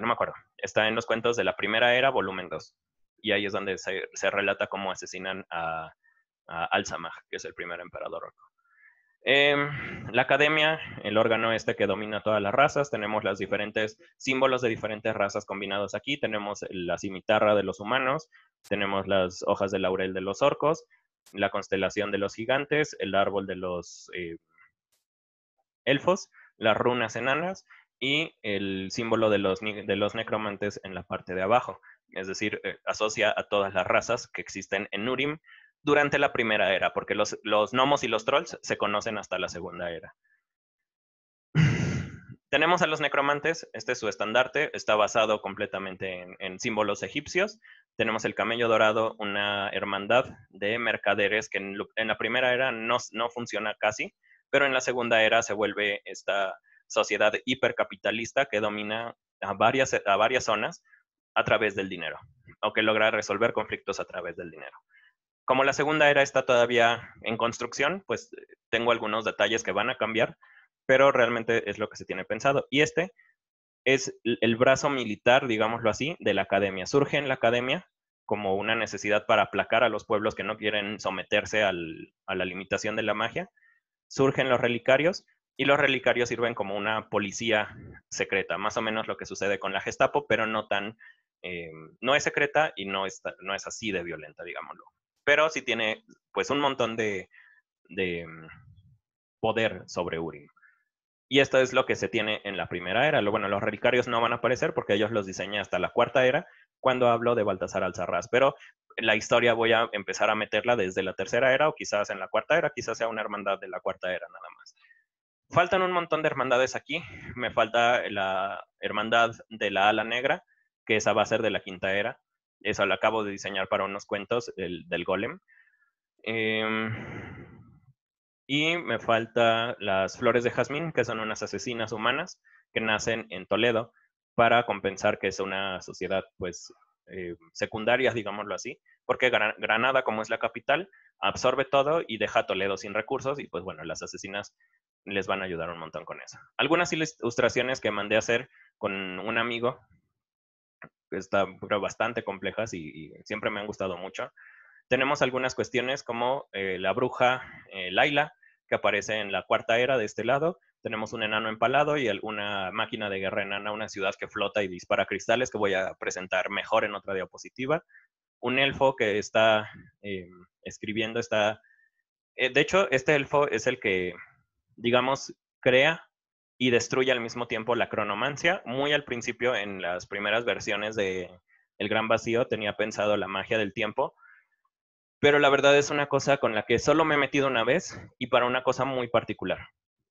no me acuerdo, está en los cuentos de la primera era, volumen 2. Y ahí es donde se, relata cómo asesinan a, a que es el primer emperador Em, la academia, el órgano este que domina todas las razas, tenemos los diferentes símbolos de diferentes razas combinados aquí, tenemos la cimitarra de los humanos, tenemos las hojas de laurel de los orcos, la constelación de los gigantes, el árbol de los eh, elfos, las runas enanas y el símbolo de los, necromantes en la parte de abajo. Es decir, eh, asocia a todas las razas que existen en Urim, durante la primera era, porque los, gnomos y los trolls se conocen hasta la segunda era. Tenemos a los necromantes, este es su estandarte, está basado completamente en, símbolos egipcios. Tenemos el camello dorado, una hermandad de mercaderes que en, la primera era no, funciona casi, pero en la segunda era se vuelve esta sociedad hipercapitalista que domina a varias, a varias zonas a través del dinero, o que logra resolver conflictos a través del dinero. Como la segunda era está todavía en construcción, pues eh, tengo algunos detalles que van a cambiar, pero realmente es lo que se tiene pensado. Y este es el brazo militar, digámoslo así, de la academia. Surge en la academia como una necesidad para aplacar a los pueblos que no quieren someterse a la limitación de la magia. Surgen los relicarios y los relicarios sirven como una policía secreta, más o menos lo que sucede con la Gestapo, pero no tan, eh, no es secreta y no, está, no es así de violenta, digámoslo pero sí tiene pues un montón de, mm, poder sobre Uri. Y esto es lo que se tiene en la primera era. Bueno, los relicarios no van a aparecer porque ellos los diseñé hasta la cuarta era, cuando hablo de Baltasar Alzarrás. Pero la historia voy a empezar a meterla desde la tercera era o quizás en la cuarta era, quizás sea una hermandad de la cuarta era nada más. Faltan un montón de hermandades aquí. Me falta la hermandad de la ala negra, que esa va a ser de la quinta era eso lo acabo de diseñar para unos cuentos el, del golem. Em, y me falta las flores de jazmín, que son unas asesinas humanas que nacen en Toledo para compensar que es una sociedad pues eh, secundarias, digámoslo así, porque Granada, como es la capital, absorbe todo y deja a Toledo sin recursos y pues bueno, las asesinas les van a ayudar un montón con eso. Algunas ilustraciones que mandé a hacer con un amigo están bastante complejas y, siempre me han gustado mucho. Tenemos algunas cuestiones como eh, la bruja eh, Laila, que aparece en la cuarta era de este lado. Tenemos un enano empalado y alguna máquina de guerra enana, una ciudad que flota y dispara cristales, que voy a presentar mejor en otra diapositiva. Un elfo que está eh, escribiendo, está... Eh, de hecho, este elfo es el que, digamos, crea y destruye al mismo tiempo la cronomancia. Muy al principio, en las primeras versiones de El Gran Vacío, tenía pensado la magia del tiempo, pero la verdad es una cosa con la que solo me he metido una vez y para una cosa muy particular.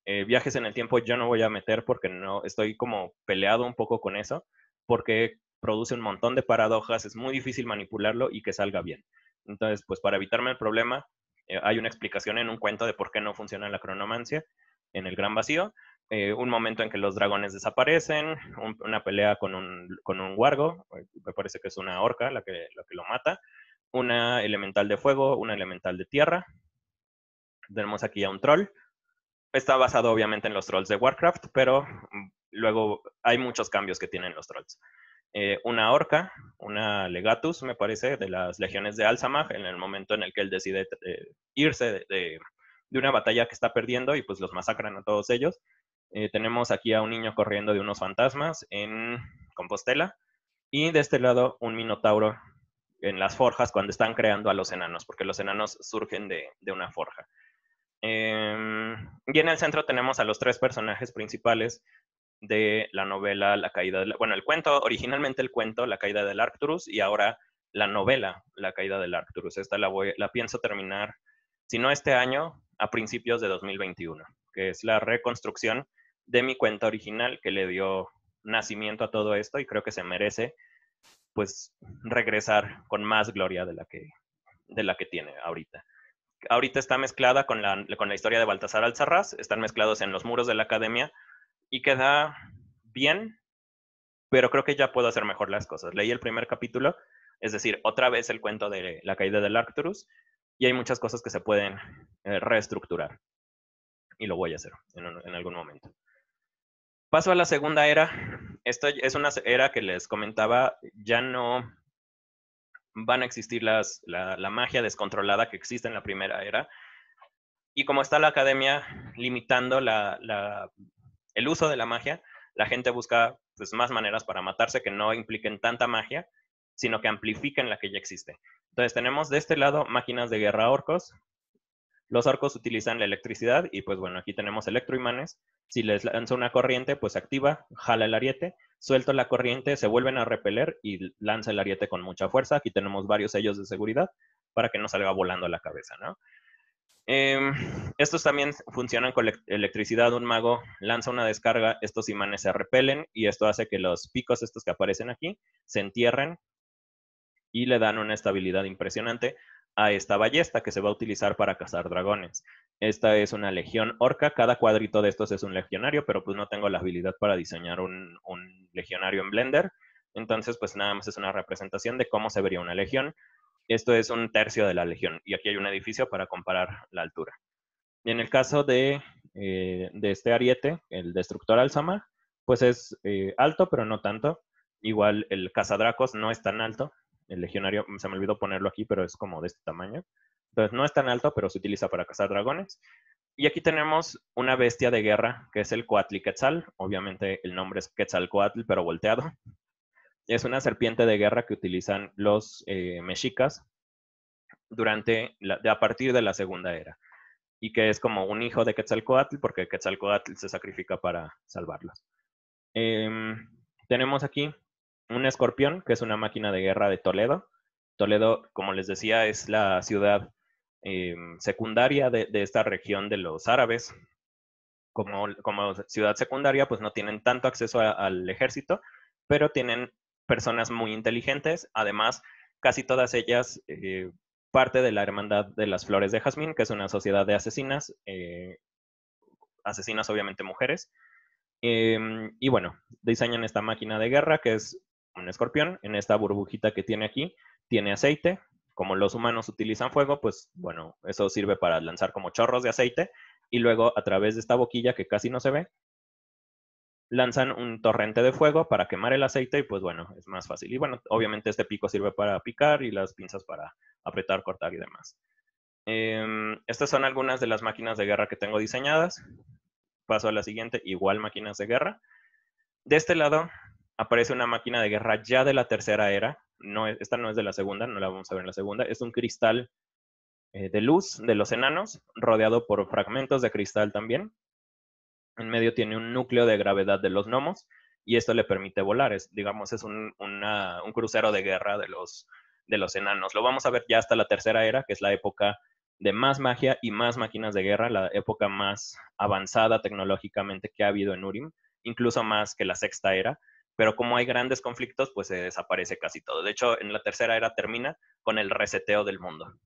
Eh, viajes en el tiempo yo no voy a meter porque no estoy como peleado un poco con eso, porque produce un montón de paradojas, es muy difícil manipularlo y que salga bien. Entonces, pues para evitarme el problema, eh, hay una explicación en un cuento de por qué no funciona la cronomancia en el gran vacío, eh, un momento en que los dragones desaparecen, una pelea con un, con wargo, eh, me parece que es una orca la que, lo mata, una elemental de fuego, una elemental de tierra. Tenemos aquí a un troll. Está basado obviamente en los trolls de Warcraft, pero mm, luego hay muchos cambios que tienen los trolls. Eh, una orca, una legatus, me parece, de las legiones de Alzamag, en el momento en el que él decide irse de una batalla que está perdiendo y pues los masacran a todos ellos. Eh, tenemos aquí a un niño corriendo de unos fantasmas en Compostela y de este lado un minotauro en las forjas cuando están creando a los enanos, porque los enanos surgen de, de una forja. Em, y en el centro tenemos a los tres personajes principales de la novela La caída del... Bueno, el cuento, originalmente el cuento La caída del Arcturus y ahora la novela La caída del Arcturus. Esta la, la pienso terminar, si no este año, a principios de 2021, que es la reconstrucción de mi cuenta original que le dio nacimiento a todo esto y creo que se merece pues regresar con más gloria de la que, de la que tiene ahorita. Ahorita está mezclada con la, con la historia de Baltasar Alzarrás, están mezclados en los muros de la academia y queda bien, pero creo que ya puedo hacer mejor las cosas. Leí el primer capítulo, es decir, otra vez el cuento de la caída del Arcturus y hay muchas cosas que se pueden eh, reestructurar y lo voy a hacer en algún momento. Paso a la segunda era. Esta es una era que les comentaba, ya no van a existir las, la, magia descontrolada que existe en la primera era. Y como está la academia limitando la, el uso de la magia, la gente busca pues, más maneras para matarse que no impliquen tanta magia, sino que amplifiquen la que ya existe. Entonces tenemos de este lado máquinas de guerra orcos, los arcos utilizan la electricidad y pues bueno, aquí tenemos electroimanes. Si les lanzo una corriente, pues activa, jala el ariete, suelto la corriente, se vuelven a repeler y lanza el ariete con mucha fuerza. Aquí tenemos varios sellos de seguridad para que no salga volando la cabeza, ¿no? Em, estos también funcionan con electricidad. Un mago lanza una descarga, estos imanes se repelen y esto hace que los picos estos que aparecen aquí se entierren y le dan una estabilidad impresionante a esta ballesta que se va a utilizar para cazar dragones. Esta es una legión orca, cada cuadrito de estos es un legionario, pero pues no tengo la habilidad para diseñar un, legionario en Blender. Entonces, pues nada más es una representación de cómo se vería una legión. Esto es un tercio de la legión y aquí hay un edificio para comparar la altura. Y en el caso de, eh, este ariete, el destructor Alzama, pues es eh, alto, pero no tanto. Igual el cazadracos no es tan alto, el legionario, mm, se me olvidó ponerlo aquí, pero es como de este tamaño. Entonces no es tan alto, pero se utiliza para cazar dragones. Y aquí tenemos una bestia de guerra, que es el Coatli Quetzal. Obviamente el nombre es Quetzalcoatl, pero volteado. Es una serpiente de guerra que utilizan los eh, mexicas durante a partir de la Segunda Era. Y que es como un hijo de Quetzalcoatl, porque Quetzalcoatl se sacrifica para salvarlos. Em, tenemos aquí un escorpión, que es una máquina de guerra de Toledo. Toledo, como les decía, es la ciudad eh, secundaria de, esta región de los árabes. Como, ciudad secundaria, pues no tienen tanto acceso al ejército, pero tienen personas muy inteligentes. Además, casi todas ellas eh, parte de la Hermandad de las Flores de Jazmín, que es una sociedad de asesinas, eh, asesinas obviamente mujeres. Em, y bueno, diseñan esta máquina de guerra que es un escorpión, en esta burbujita que tiene aquí, tiene aceite. Como los humanos utilizan fuego, pues bueno, eso sirve para lanzar como chorros de aceite. Y luego a través de esta boquilla que casi no se ve, lanzan un torrente de fuego para quemar el aceite y pues bueno, es más fácil. Y bueno, obviamente este pico sirve para picar y las pinzas para apretar, cortar y demás. Em, estas son algunas de las máquinas de guerra que tengo diseñadas. Paso a la siguiente, igual máquinas de guerra. De este lado aparece una máquina de guerra ya de la tercera era. No, esta no es de la segunda, no la vamos a ver en la segunda. Es un cristal eh, de luz de los enanos, rodeado por fragmentos de cristal también. En medio tiene un núcleo de gravedad de los gnomos y esto le permite volar. Es, digamos, es un, un crucero de guerra de los, de los enanos. Lo vamos a ver ya hasta la tercera era, que es la época de más magia y más máquinas de guerra, la época más avanzada tecnológicamente que ha habido en Urim, incluso más que la sexta era pero como hay grandes conflictos, pues se desaparece casi todo. De hecho, en la tercera era termina con el reseteo del mundo.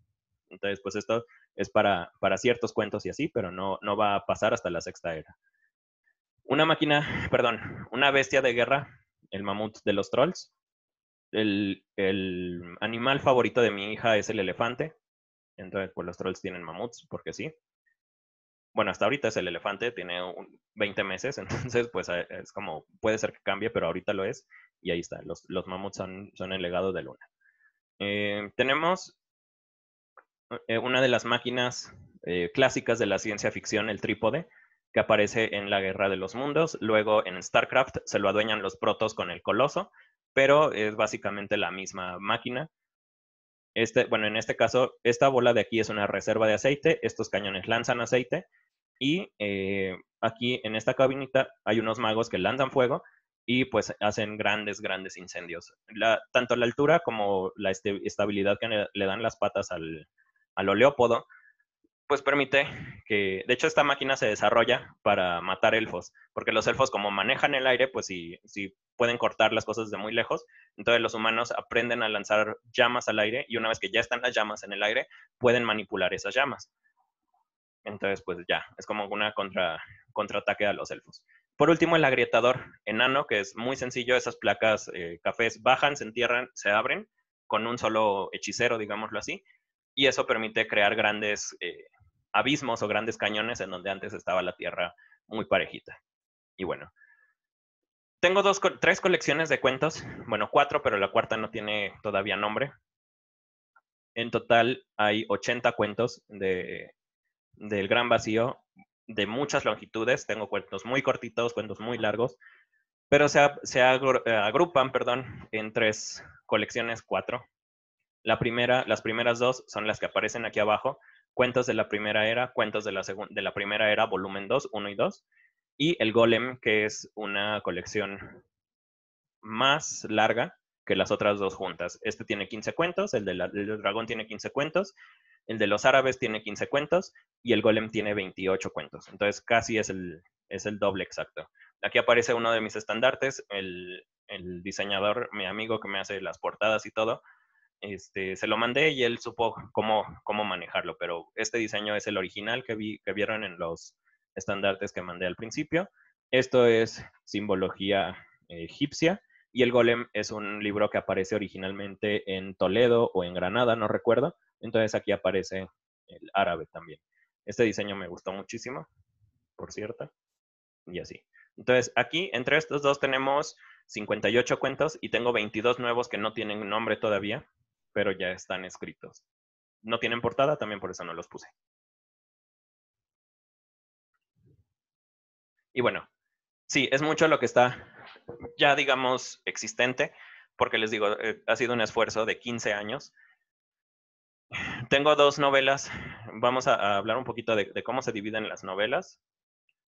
Entonces, pues esto es para, para ciertos cuentos y así, pero no, no va a pasar hasta la sexta era. Una máquina, perdón, una bestia de guerra, el mamut de los trolls. El, el animal favorito de mi hija es el elefante. Entonces, pues los trolls tienen mamuts, porque sí bueno, hasta ahorita es el elefante, tiene 20 meses, entonces pues eh, es como, puede ser que cambie, pero ahorita lo es y ahí está, los, mamuts son, el legado de Luna. Eh, tenemos eh, una de las máquinas clásicas de la ciencia ficción, el trípode, que aparece en la Guerra de los Mundos, luego en StarCraft se lo adueñan los protos con el coloso, pero es básicamente la misma máquina. Este, bueno, en este caso, esta bola de aquí es una reserva de aceite, estos cañones lanzan aceite, y eh, aquí en esta cabinita hay unos magos que lanzan fuego y pues hacen grandes, grandes incendios. tanto la altura como la estabilidad que le, dan las patas al, oleópodo, pues permite que, de hecho esta máquina se desarrolla para matar elfos, porque los elfos como manejan el aire, pues si, pueden cortar las cosas de muy lejos, entonces los humanos aprenden a lanzar llamas al aire y una vez que ya están las llamas en el aire, pueden manipular esas llamas. Entonces, pues ya, es como una contra, contraataque a los elfos. Por último, el agrietador enano, que es muy sencillo, esas placas eh, cafés bajan, se entierran, se abren con un solo hechicero, digámoslo así, y eso permite crear grandes eh, abismos o grandes cañones en donde antes estaba la tierra muy parejita. Y bueno, tengo tres colecciones de cuentos, bueno, cuatro, pero la cuarta no tiene todavía nombre. En total hay 80 cuentos de, del gran vacío de muchas longitudes. Tengo cuentos muy cortitos, cuentos muy largos, pero se, eh, agrupan perdón, en tres colecciones, cuatro. La primera, las primeras dos son las que aparecen aquí abajo, cuentos de la primera era, cuentos de la, de la primera era, volumen 2, 1 y 2, y El Golem, que es una colección más larga que las otras dos juntas. Este tiene 15 cuentos, el del dragón tiene 15 cuentos, el de los árabes tiene 15 cuentos y el golem tiene 28 cuentos. Entonces casi es el, es el doble exacto. Aquí aparece uno de mis estandartes, el, diseñador, mi amigo que me hace las portadas y todo, este, se lo mandé y él supo cómo, cómo manejarlo, pero este diseño es el original que, vi, que vieron en los estandartes que mandé al principio. Esto es simbología egipcia y el golem es un libro que aparece originalmente en Toledo o en Granada, no recuerdo, entonces aquí aparece el árabe también. Este diseño me gustó muchísimo, por cierto, y así. Entonces aquí entre estos dos tenemos 58 cuentos y tengo 22 nuevos que no tienen nombre todavía, pero ya están escritos. No tienen portada, también por eso no los puse. Y bueno, sí, es mucho lo que está ya, digamos, existente, porque les digo, eh, ha sido un esfuerzo de 15 años tengo dos novelas. Vamos a, hablar un poquito de, de, cómo se dividen las novelas.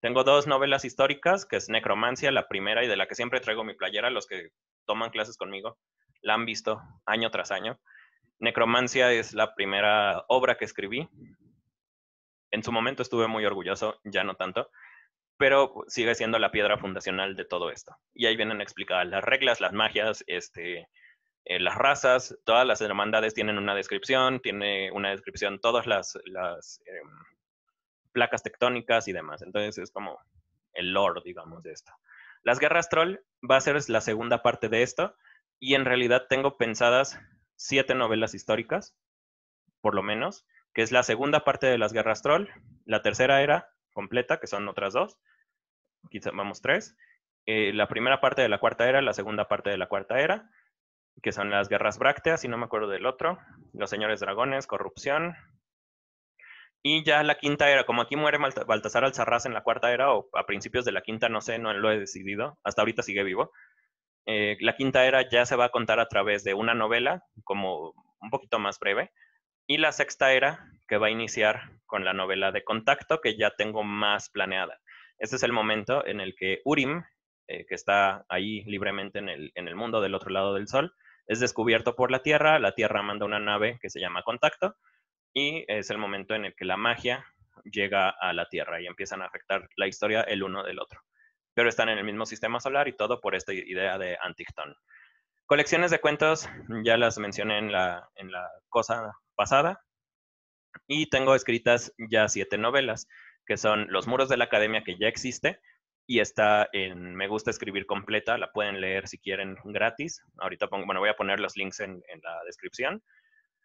Tengo dos novelas históricas, que es Necromancia, la primera y de la que siempre traigo mi playera, los que toman clases conmigo la han visto año tras año. Necromancia es la primera obra que escribí. En su momento estuve muy orgulloso, ya no tanto, pero sigue siendo la piedra fundacional de todo esto. Y ahí vienen explicadas las reglas, las magias, este, eh, las razas, todas las hermandades tienen una descripción, tiene una descripción todas las, em, placas tectónicas y demás. Entonces es como el lore, digamos, de esto. Las guerras troll va a ser la segunda parte de esto y en realidad tengo pensadas siete novelas históricas, por lo menos, que es la segunda parte de las guerras troll, la tercera era completa, que son otras dos, quizá vamos tres, eh, la primera parte de la cuarta era, la segunda parte de la cuarta era, que son las guerras brácteas, y no me acuerdo del otro, los señores dragones, corrupción. Y ya la quinta era, como aquí muere Baltasar alzarraz en la cuarta era, o a principios de la quinta, no sé, no lo he decidido, hasta ahorita sigue vivo. Eh, la quinta era ya se va a contar a través de una novela, como un poquito más breve, y la sexta era que va a iniciar con la novela de contacto que ya tengo más planeada. Este es el momento en el que Urim eh, que está ahí libremente en el, mundo del otro lado del Sol, es descubierto por la Tierra, la Tierra manda una nave que se llama Contacto y es el momento en el que la magia llega a la Tierra y empiezan a afectar la historia el uno del otro. Pero están en el mismo sistema solar y todo por esta idea de Antichton. Colecciones de cuentos, ya las mencioné en la, en la cosa pasada. Y tengo escritas ya siete novelas, que son Los muros de la academia, que ya existe, y está en Me Gusta Escribir completa, la pueden leer si quieren gratis. Ahorita bueno, voy a poner los links en, la descripción.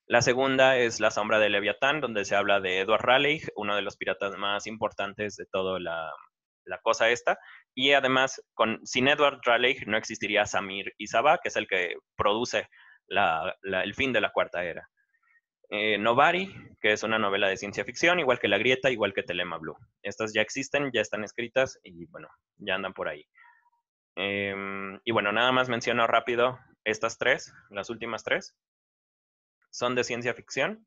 La segunda es La sombra de Leviatán, donde se habla de Edward Raleigh, uno de los piratas más importantes de toda la, cosa esta. Y además, con, sin Edward Raleigh no existiría Samir Isaba, que es el que produce el fin de la Cuarta Era. Eh, Novari, que es una novela de ciencia ficción, igual que La Grieta, igual que Telema Blue. Estas ya existen, ya están escritas y bueno, ya andan por ahí. Em, y bueno, nada más menciono rápido estas tres, las últimas tres. Son de ciencia ficción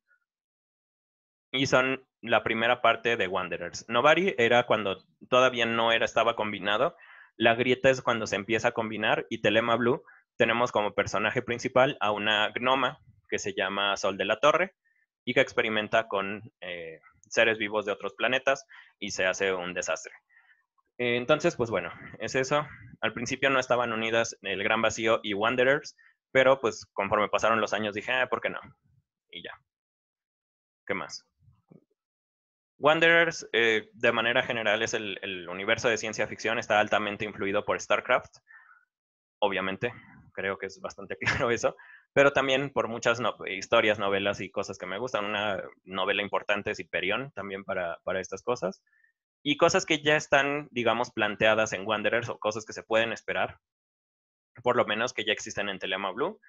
y son la primera parte de Wanderers. Novari era cuando todavía no era, estaba combinado. La grieta es cuando se empieza a combinar y Telema Blue tenemos como personaje principal a una gnoma que se llama Sol de la Torre y que experimenta con eh, seres vivos de otros planetas y se hace un desastre. Entonces, pues bueno, es eso. Al principio no estaban unidas el Gran Vacío y Wanderers, pero pues conforme pasaron los años dije, ah, ¿por qué no? Y ya. ¿Qué más? Wanderers, eh, de manera general, es el, universo de ciencia ficción, está altamente influido por StarCraft, obviamente, creo que es bastante claro eso pero también por muchas historias, novelas y cosas que me gustan. Una novela importante es Hyperión, también para, para estas cosas. Y cosas que ya están, digamos, planteadas en Wanderers o cosas que se pueden esperar, por lo menos que ya existen en Telema Blue.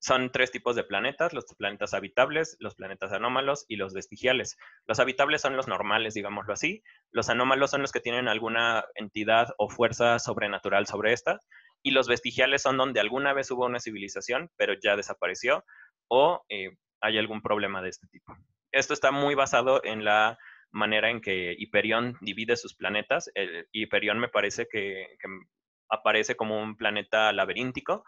Son tres tipos de planetas, los planetas habitables, los planetas anómalos y los vestigiales. Los habitables son los normales, digámoslo así. Los anómalos son los que tienen alguna entidad o fuerza sobrenatural sobre esta y los vestigiales son donde alguna vez hubo una civilización, pero ya desapareció, o eh, hay algún problema de este tipo. Esto está muy basado en la manera en que Hiperión divide sus planetas. El eh, Hiperión me parece que, que aparece como un planeta laberíntico.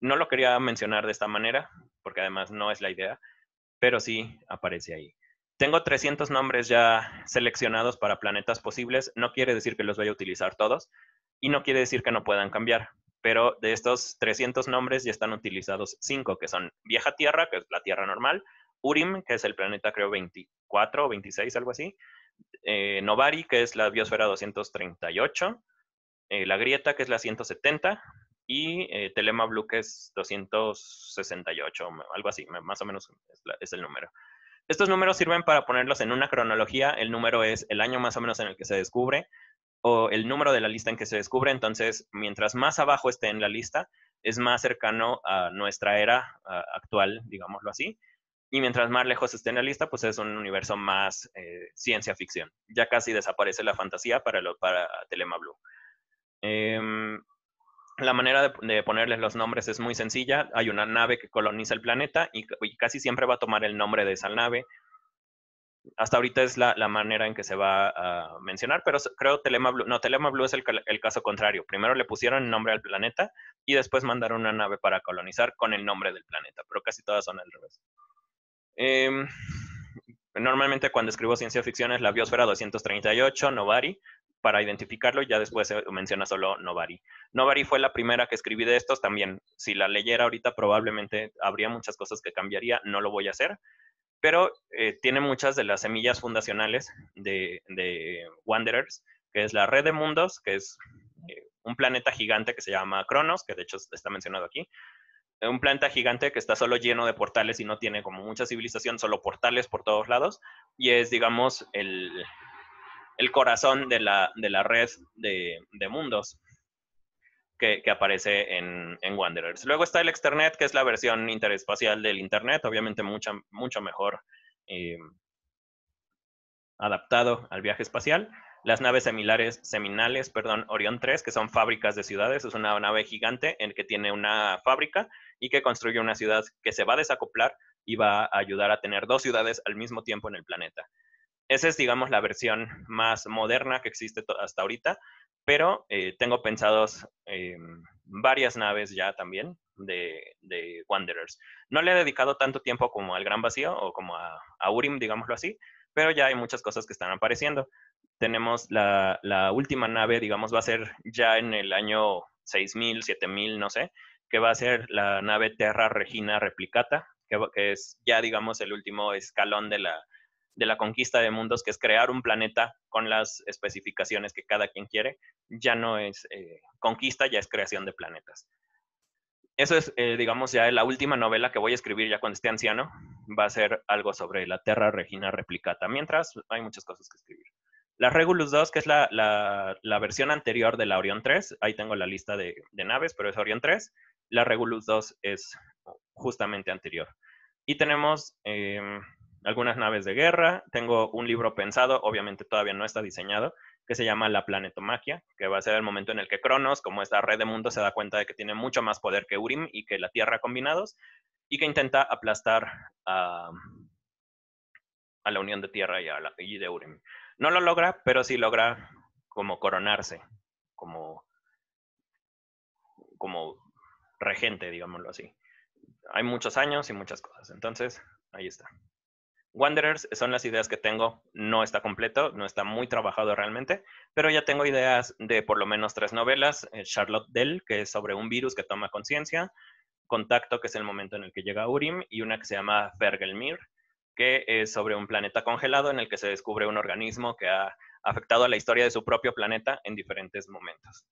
No lo quería mencionar de esta manera, porque además no es la idea, pero sí aparece ahí. Tengo 300 nombres ya seleccionados para planetas posibles. No quiere decir que los vaya a utilizar todos y no quiere decir que no puedan cambiar pero de estos 300 nombres ya están utilizados 5, que son Vieja Tierra, que es la Tierra normal, Urim, que es el planeta creo 24 o 26, algo así, eh, Novari, que es la biosfera 238, eh, La Grieta, que es la 170, y eh, Telema Blue, que es 268, algo así, más o menos es el número. Estos números sirven para ponerlos en una cronología. El número es el año más o menos en el que se descubre, o el número de la lista en que se descubre. Entonces, mientras más abajo esté en la lista, es más cercano a nuestra era actual, digámoslo así. Y mientras más lejos esté en la lista, pues es un universo más eh, ciencia ficción. Ya casi desaparece la fantasía para, lo, para Telema Blue. Em, la manera de, ponerles los nombres es muy sencilla. Hay una nave que coloniza el planeta y, casi siempre va a tomar el nombre de esa nave hasta ahorita es la, la, manera en que se va a mencionar, pero creo Telema no, Telema Blue es el, caso contrario. Primero le pusieron nombre al planeta y después mandaron una nave para colonizar con el nombre del planeta, pero casi todas son al revés. Em, normalmente cuando escribo ciencia ficción es la biosfera 238, Novari, para identificarlo y ya después se menciona solo Novari. Novari fue la primera que escribí de estos también. Si la leyera ahorita probablemente habría muchas cosas que cambiaría, no lo voy a hacer, pero eh, tiene muchas de las semillas fundacionales de, Wanderers, que es la red de mundos, que es eh, un planeta gigante que se llama Cronos, que de hecho está mencionado aquí. Eh, un planeta gigante que está solo lleno de portales y no tiene como mucha civilización, solo portales por todos lados. Y es, digamos, el, corazón de la, red de mundos que, aparece en, Wanderers. Luego está el Externet, que es la versión interespacial del Internet, obviamente mucho mejor eh, adaptado al viaje espacial. Las naves seminales, seminales perdón, Orión 3, que son fábricas de ciudades, es una nave gigante en que tiene una fábrica y que construye una ciudad que se va a desacoplar y va a ayudar a tener dos ciudades al mismo tiempo en el planeta. Esa es, digamos, la versión más moderna que existe hasta ahorita pero eh, tengo pensados em, varias naves ya también de, Wanderers. No le he dedicado tanto tiempo como al Gran Vacío o como a, Urim, digámoslo así, pero ya hay muchas cosas que están apareciendo. Tenemos la, última nave, digamos, va a ser ya en el año 6000, 7000, no sé, que va a ser la nave Terra Regina Replicata, que es ya, digamos, el último escalón de la, de la conquista de mundos, que es crear un planeta con las especificaciones que cada quien quiere, ya no es eh, conquista, ya es creación de planetas. Eso es, eh, digamos, ya la última novela que voy a escribir ya cuando esté anciano. Va a ser algo sobre la Terra Regina Replicata. Mientras, hay muchas cosas que escribir. La Regulus 2, que es la, versión anterior de la Orion 3, ahí tengo la lista de, naves, pero es Orion 3. La Regulus 2 es justamente anterior. Y tenemos em, algunas naves de guerra. Tengo un libro pensado, obviamente todavía no está diseñado, que se llama La Planetomagia, que va a ser el momento en el que Cronos, como esta red de mundos, se da cuenta de que tiene mucho más poder que Urim y que la Tierra combinados, y que intenta aplastar a, la unión de Tierra y, de Urim. No lo logra, pero sí logra como coronarse, como, como regente, digámoslo así. Hay muchos años y muchas cosas, entonces ahí está. Wanderers son las ideas que tengo. No está completo, no está muy trabajado realmente, pero ya tengo ideas de por lo menos tres novelas. Eh, Charlotte Dell, que es sobre un virus que toma conciencia. Contacto, que es el momento en el que llega Urim. Y una que se llama Fergelmir, que es sobre un planeta congelado en el que se descubre un organismo que ha afectado a la historia de su propio planeta en diferentes momentos.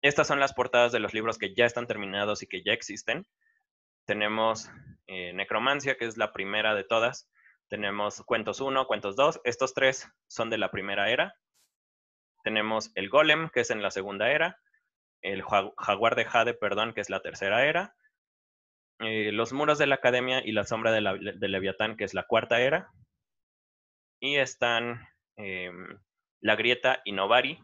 Estas son las portadas de los libros que ya están terminados y que ya existen. Tenemos eh, Necromancia, que es la primera de todas, tenemos cuentos 1, cuentos 2. Estos tres son de la primera era. Tenemos el golem, que es en la segunda era. El jaguar de Jade, perdón, que es la tercera era. Eh, los muros de la academia y la sombra de, Leviatán, que es la cuarta era. Y están em, la grieta y Novari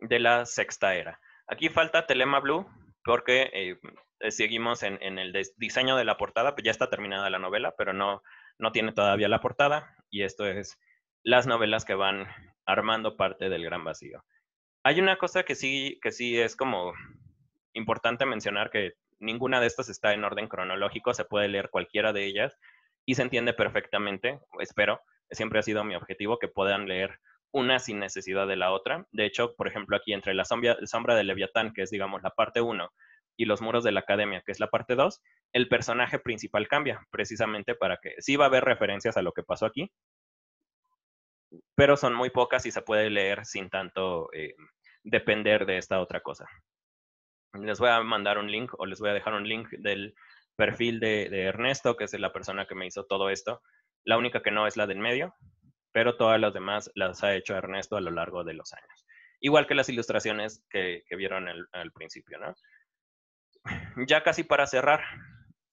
de la sexta era. Aquí falta Telema Blue porque eh, eh, seguimos en, en, el diseño de la portada, pues ya está terminada la novela, pero no, no tiene todavía la portada y esto es las novelas que van armando parte del gran vacío. Hay una cosa que sí, que sí es como importante mencionar que ninguna de estas está en orden cronológico, se puede leer cualquiera de ellas y se entiende perfectamente, espero, siempre ha sido mi objetivo que puedan leer una sin necesidad de la otra. De hecho, por ejemplo, aquí entre la sombra, sombra de Leviatán, que es, digamos, la parte 1, y los muros de la academia, que es la parte 2, el personaje principal cambia, precisamente para que sí va a haber referencias a lo que pasó aquí, pero son muy pocas y se puede leer sin tanto eh, depender de esta otra cosa. Les voy a mandar un link o les voy a dejar un link del perfil de, Ernesto, que es la persona que me hizo todo esto. La única que no es la del medio, pero todas las demás las ha hecho Ernesto a lo largo de los años. Igual que las ilustraciones que, que vieron al, al principio, ¿no? ya casi para cerrar,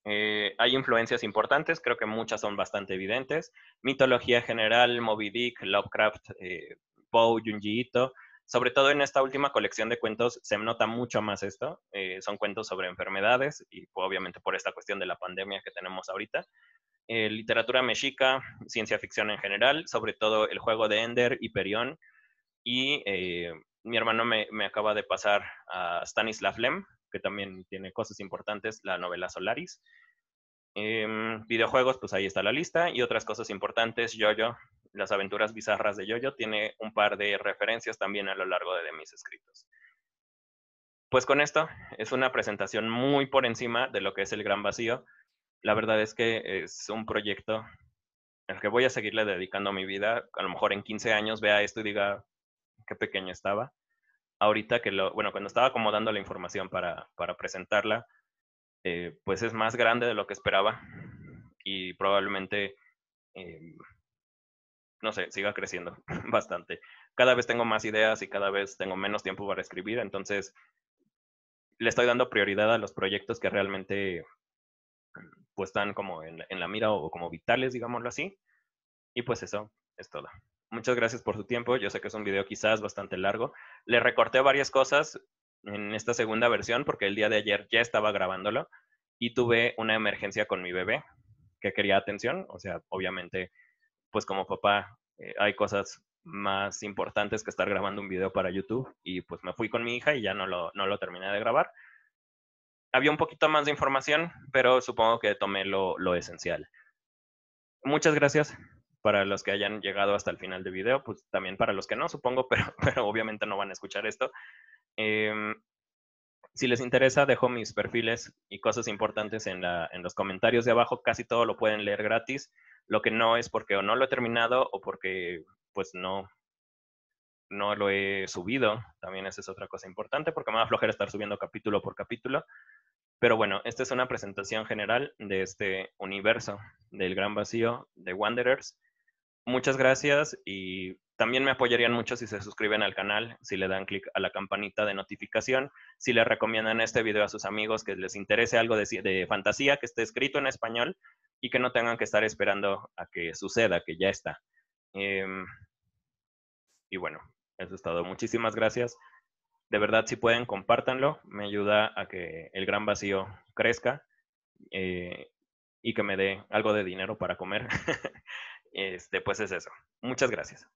eh, hay influencias importantes, creo que muchas son bastante evidentes. Mitología general, Moby Dick, Lovecraft, eh, Poe, Junji Sobre todo en esta última colección de cuentos se nota mucho más esto. Eh, son cuentos sobre enfermedades y pues, obviamente por esta cuestión de la pandemia que tenemos ahorita. literatura mexica, ciencia ficción en general, sobre todo el juego de Ender, Hyperion. Y mi hermano me, me acaba de pasar a Stanislav Lem, que también tiene cosas importantes, la novela Solaris. Em, videojuegos, pues ahí está la lista. Y otras cosas importantes, Yoyo las aventuras bizarras de Yoyo tiene un par de referencias también a lo largo de, de mis escritos. Pues con esto es una presentación muy por encima de lo que es el gran vacío. La verdad es que es un proyecto al que voy a seguirle dedicando mi vida. A lo mejor en 15 años vea esto y diga qué pequeño estaba ahorita que lo, bueno, cuando estaba acomodando la información para, para presentarla, eh, pues es más grande de lo que esperaba y probablemente, em, no sé, siga creciendo bastante. Cada vez tengo más ideas y cada vez tengo menos tiempo para escribir, entonces le estoy dando prioridad a los proyectos que realmente pues están como en, en la mira o como vitales, digámoslo así. Y pues eso es todo. Muchas gracias por su tiempo. Yo sé que es un video quizás bastante largo. Le recorté varias cosas en esta segunda versión porque el día de ayer ya estaba grabándolo y tuve una emergencia con mi bebé que quería atención. O sea, obviamente, pues como papá, eh, hay cosas más importantes que estar grabando un video para YouTube y pues me fui con mi hija y ya no lo, terminé de grabar. Había un poquito más de información, pero supongo que tomé lo esencial. Muchas gracias para los que hayan llegado hasta el final del video, pues también para los que no, supongo, pero, obviamente no van a escuchar esto. Em, si les interesa, dejo mis perfiles y cosas importantes en, los comentarios de abajo. Casi todo lo pueden leer gratis. Lo que no es porque no lo he terminado o porque pues no, no lo he subido. También esa es otra cosa importante porque me va a aflojar estar subiendo capítulo por capítulo. Pero bueno, esta es una presentación general de este universo del gran vacío de Wanderers. Muchas gracias y también me apoyarían mucho si se suscriben al canal, si le dan clic a la campanita de notificación, si le recomiendan este video a sus amigos que les interese algo de, fantasía que esté escrito en español y que no tengan que estar esperando a que suceda, que ya está. Em, y bueno, eso es todo. Muchísimas gracias. De verdad, si pueden, compártanlo. Me ayuda a que el gran vacío crezca eh, y que me dé algo de dinero para comer. Este, pues es eso. Muchas gracias.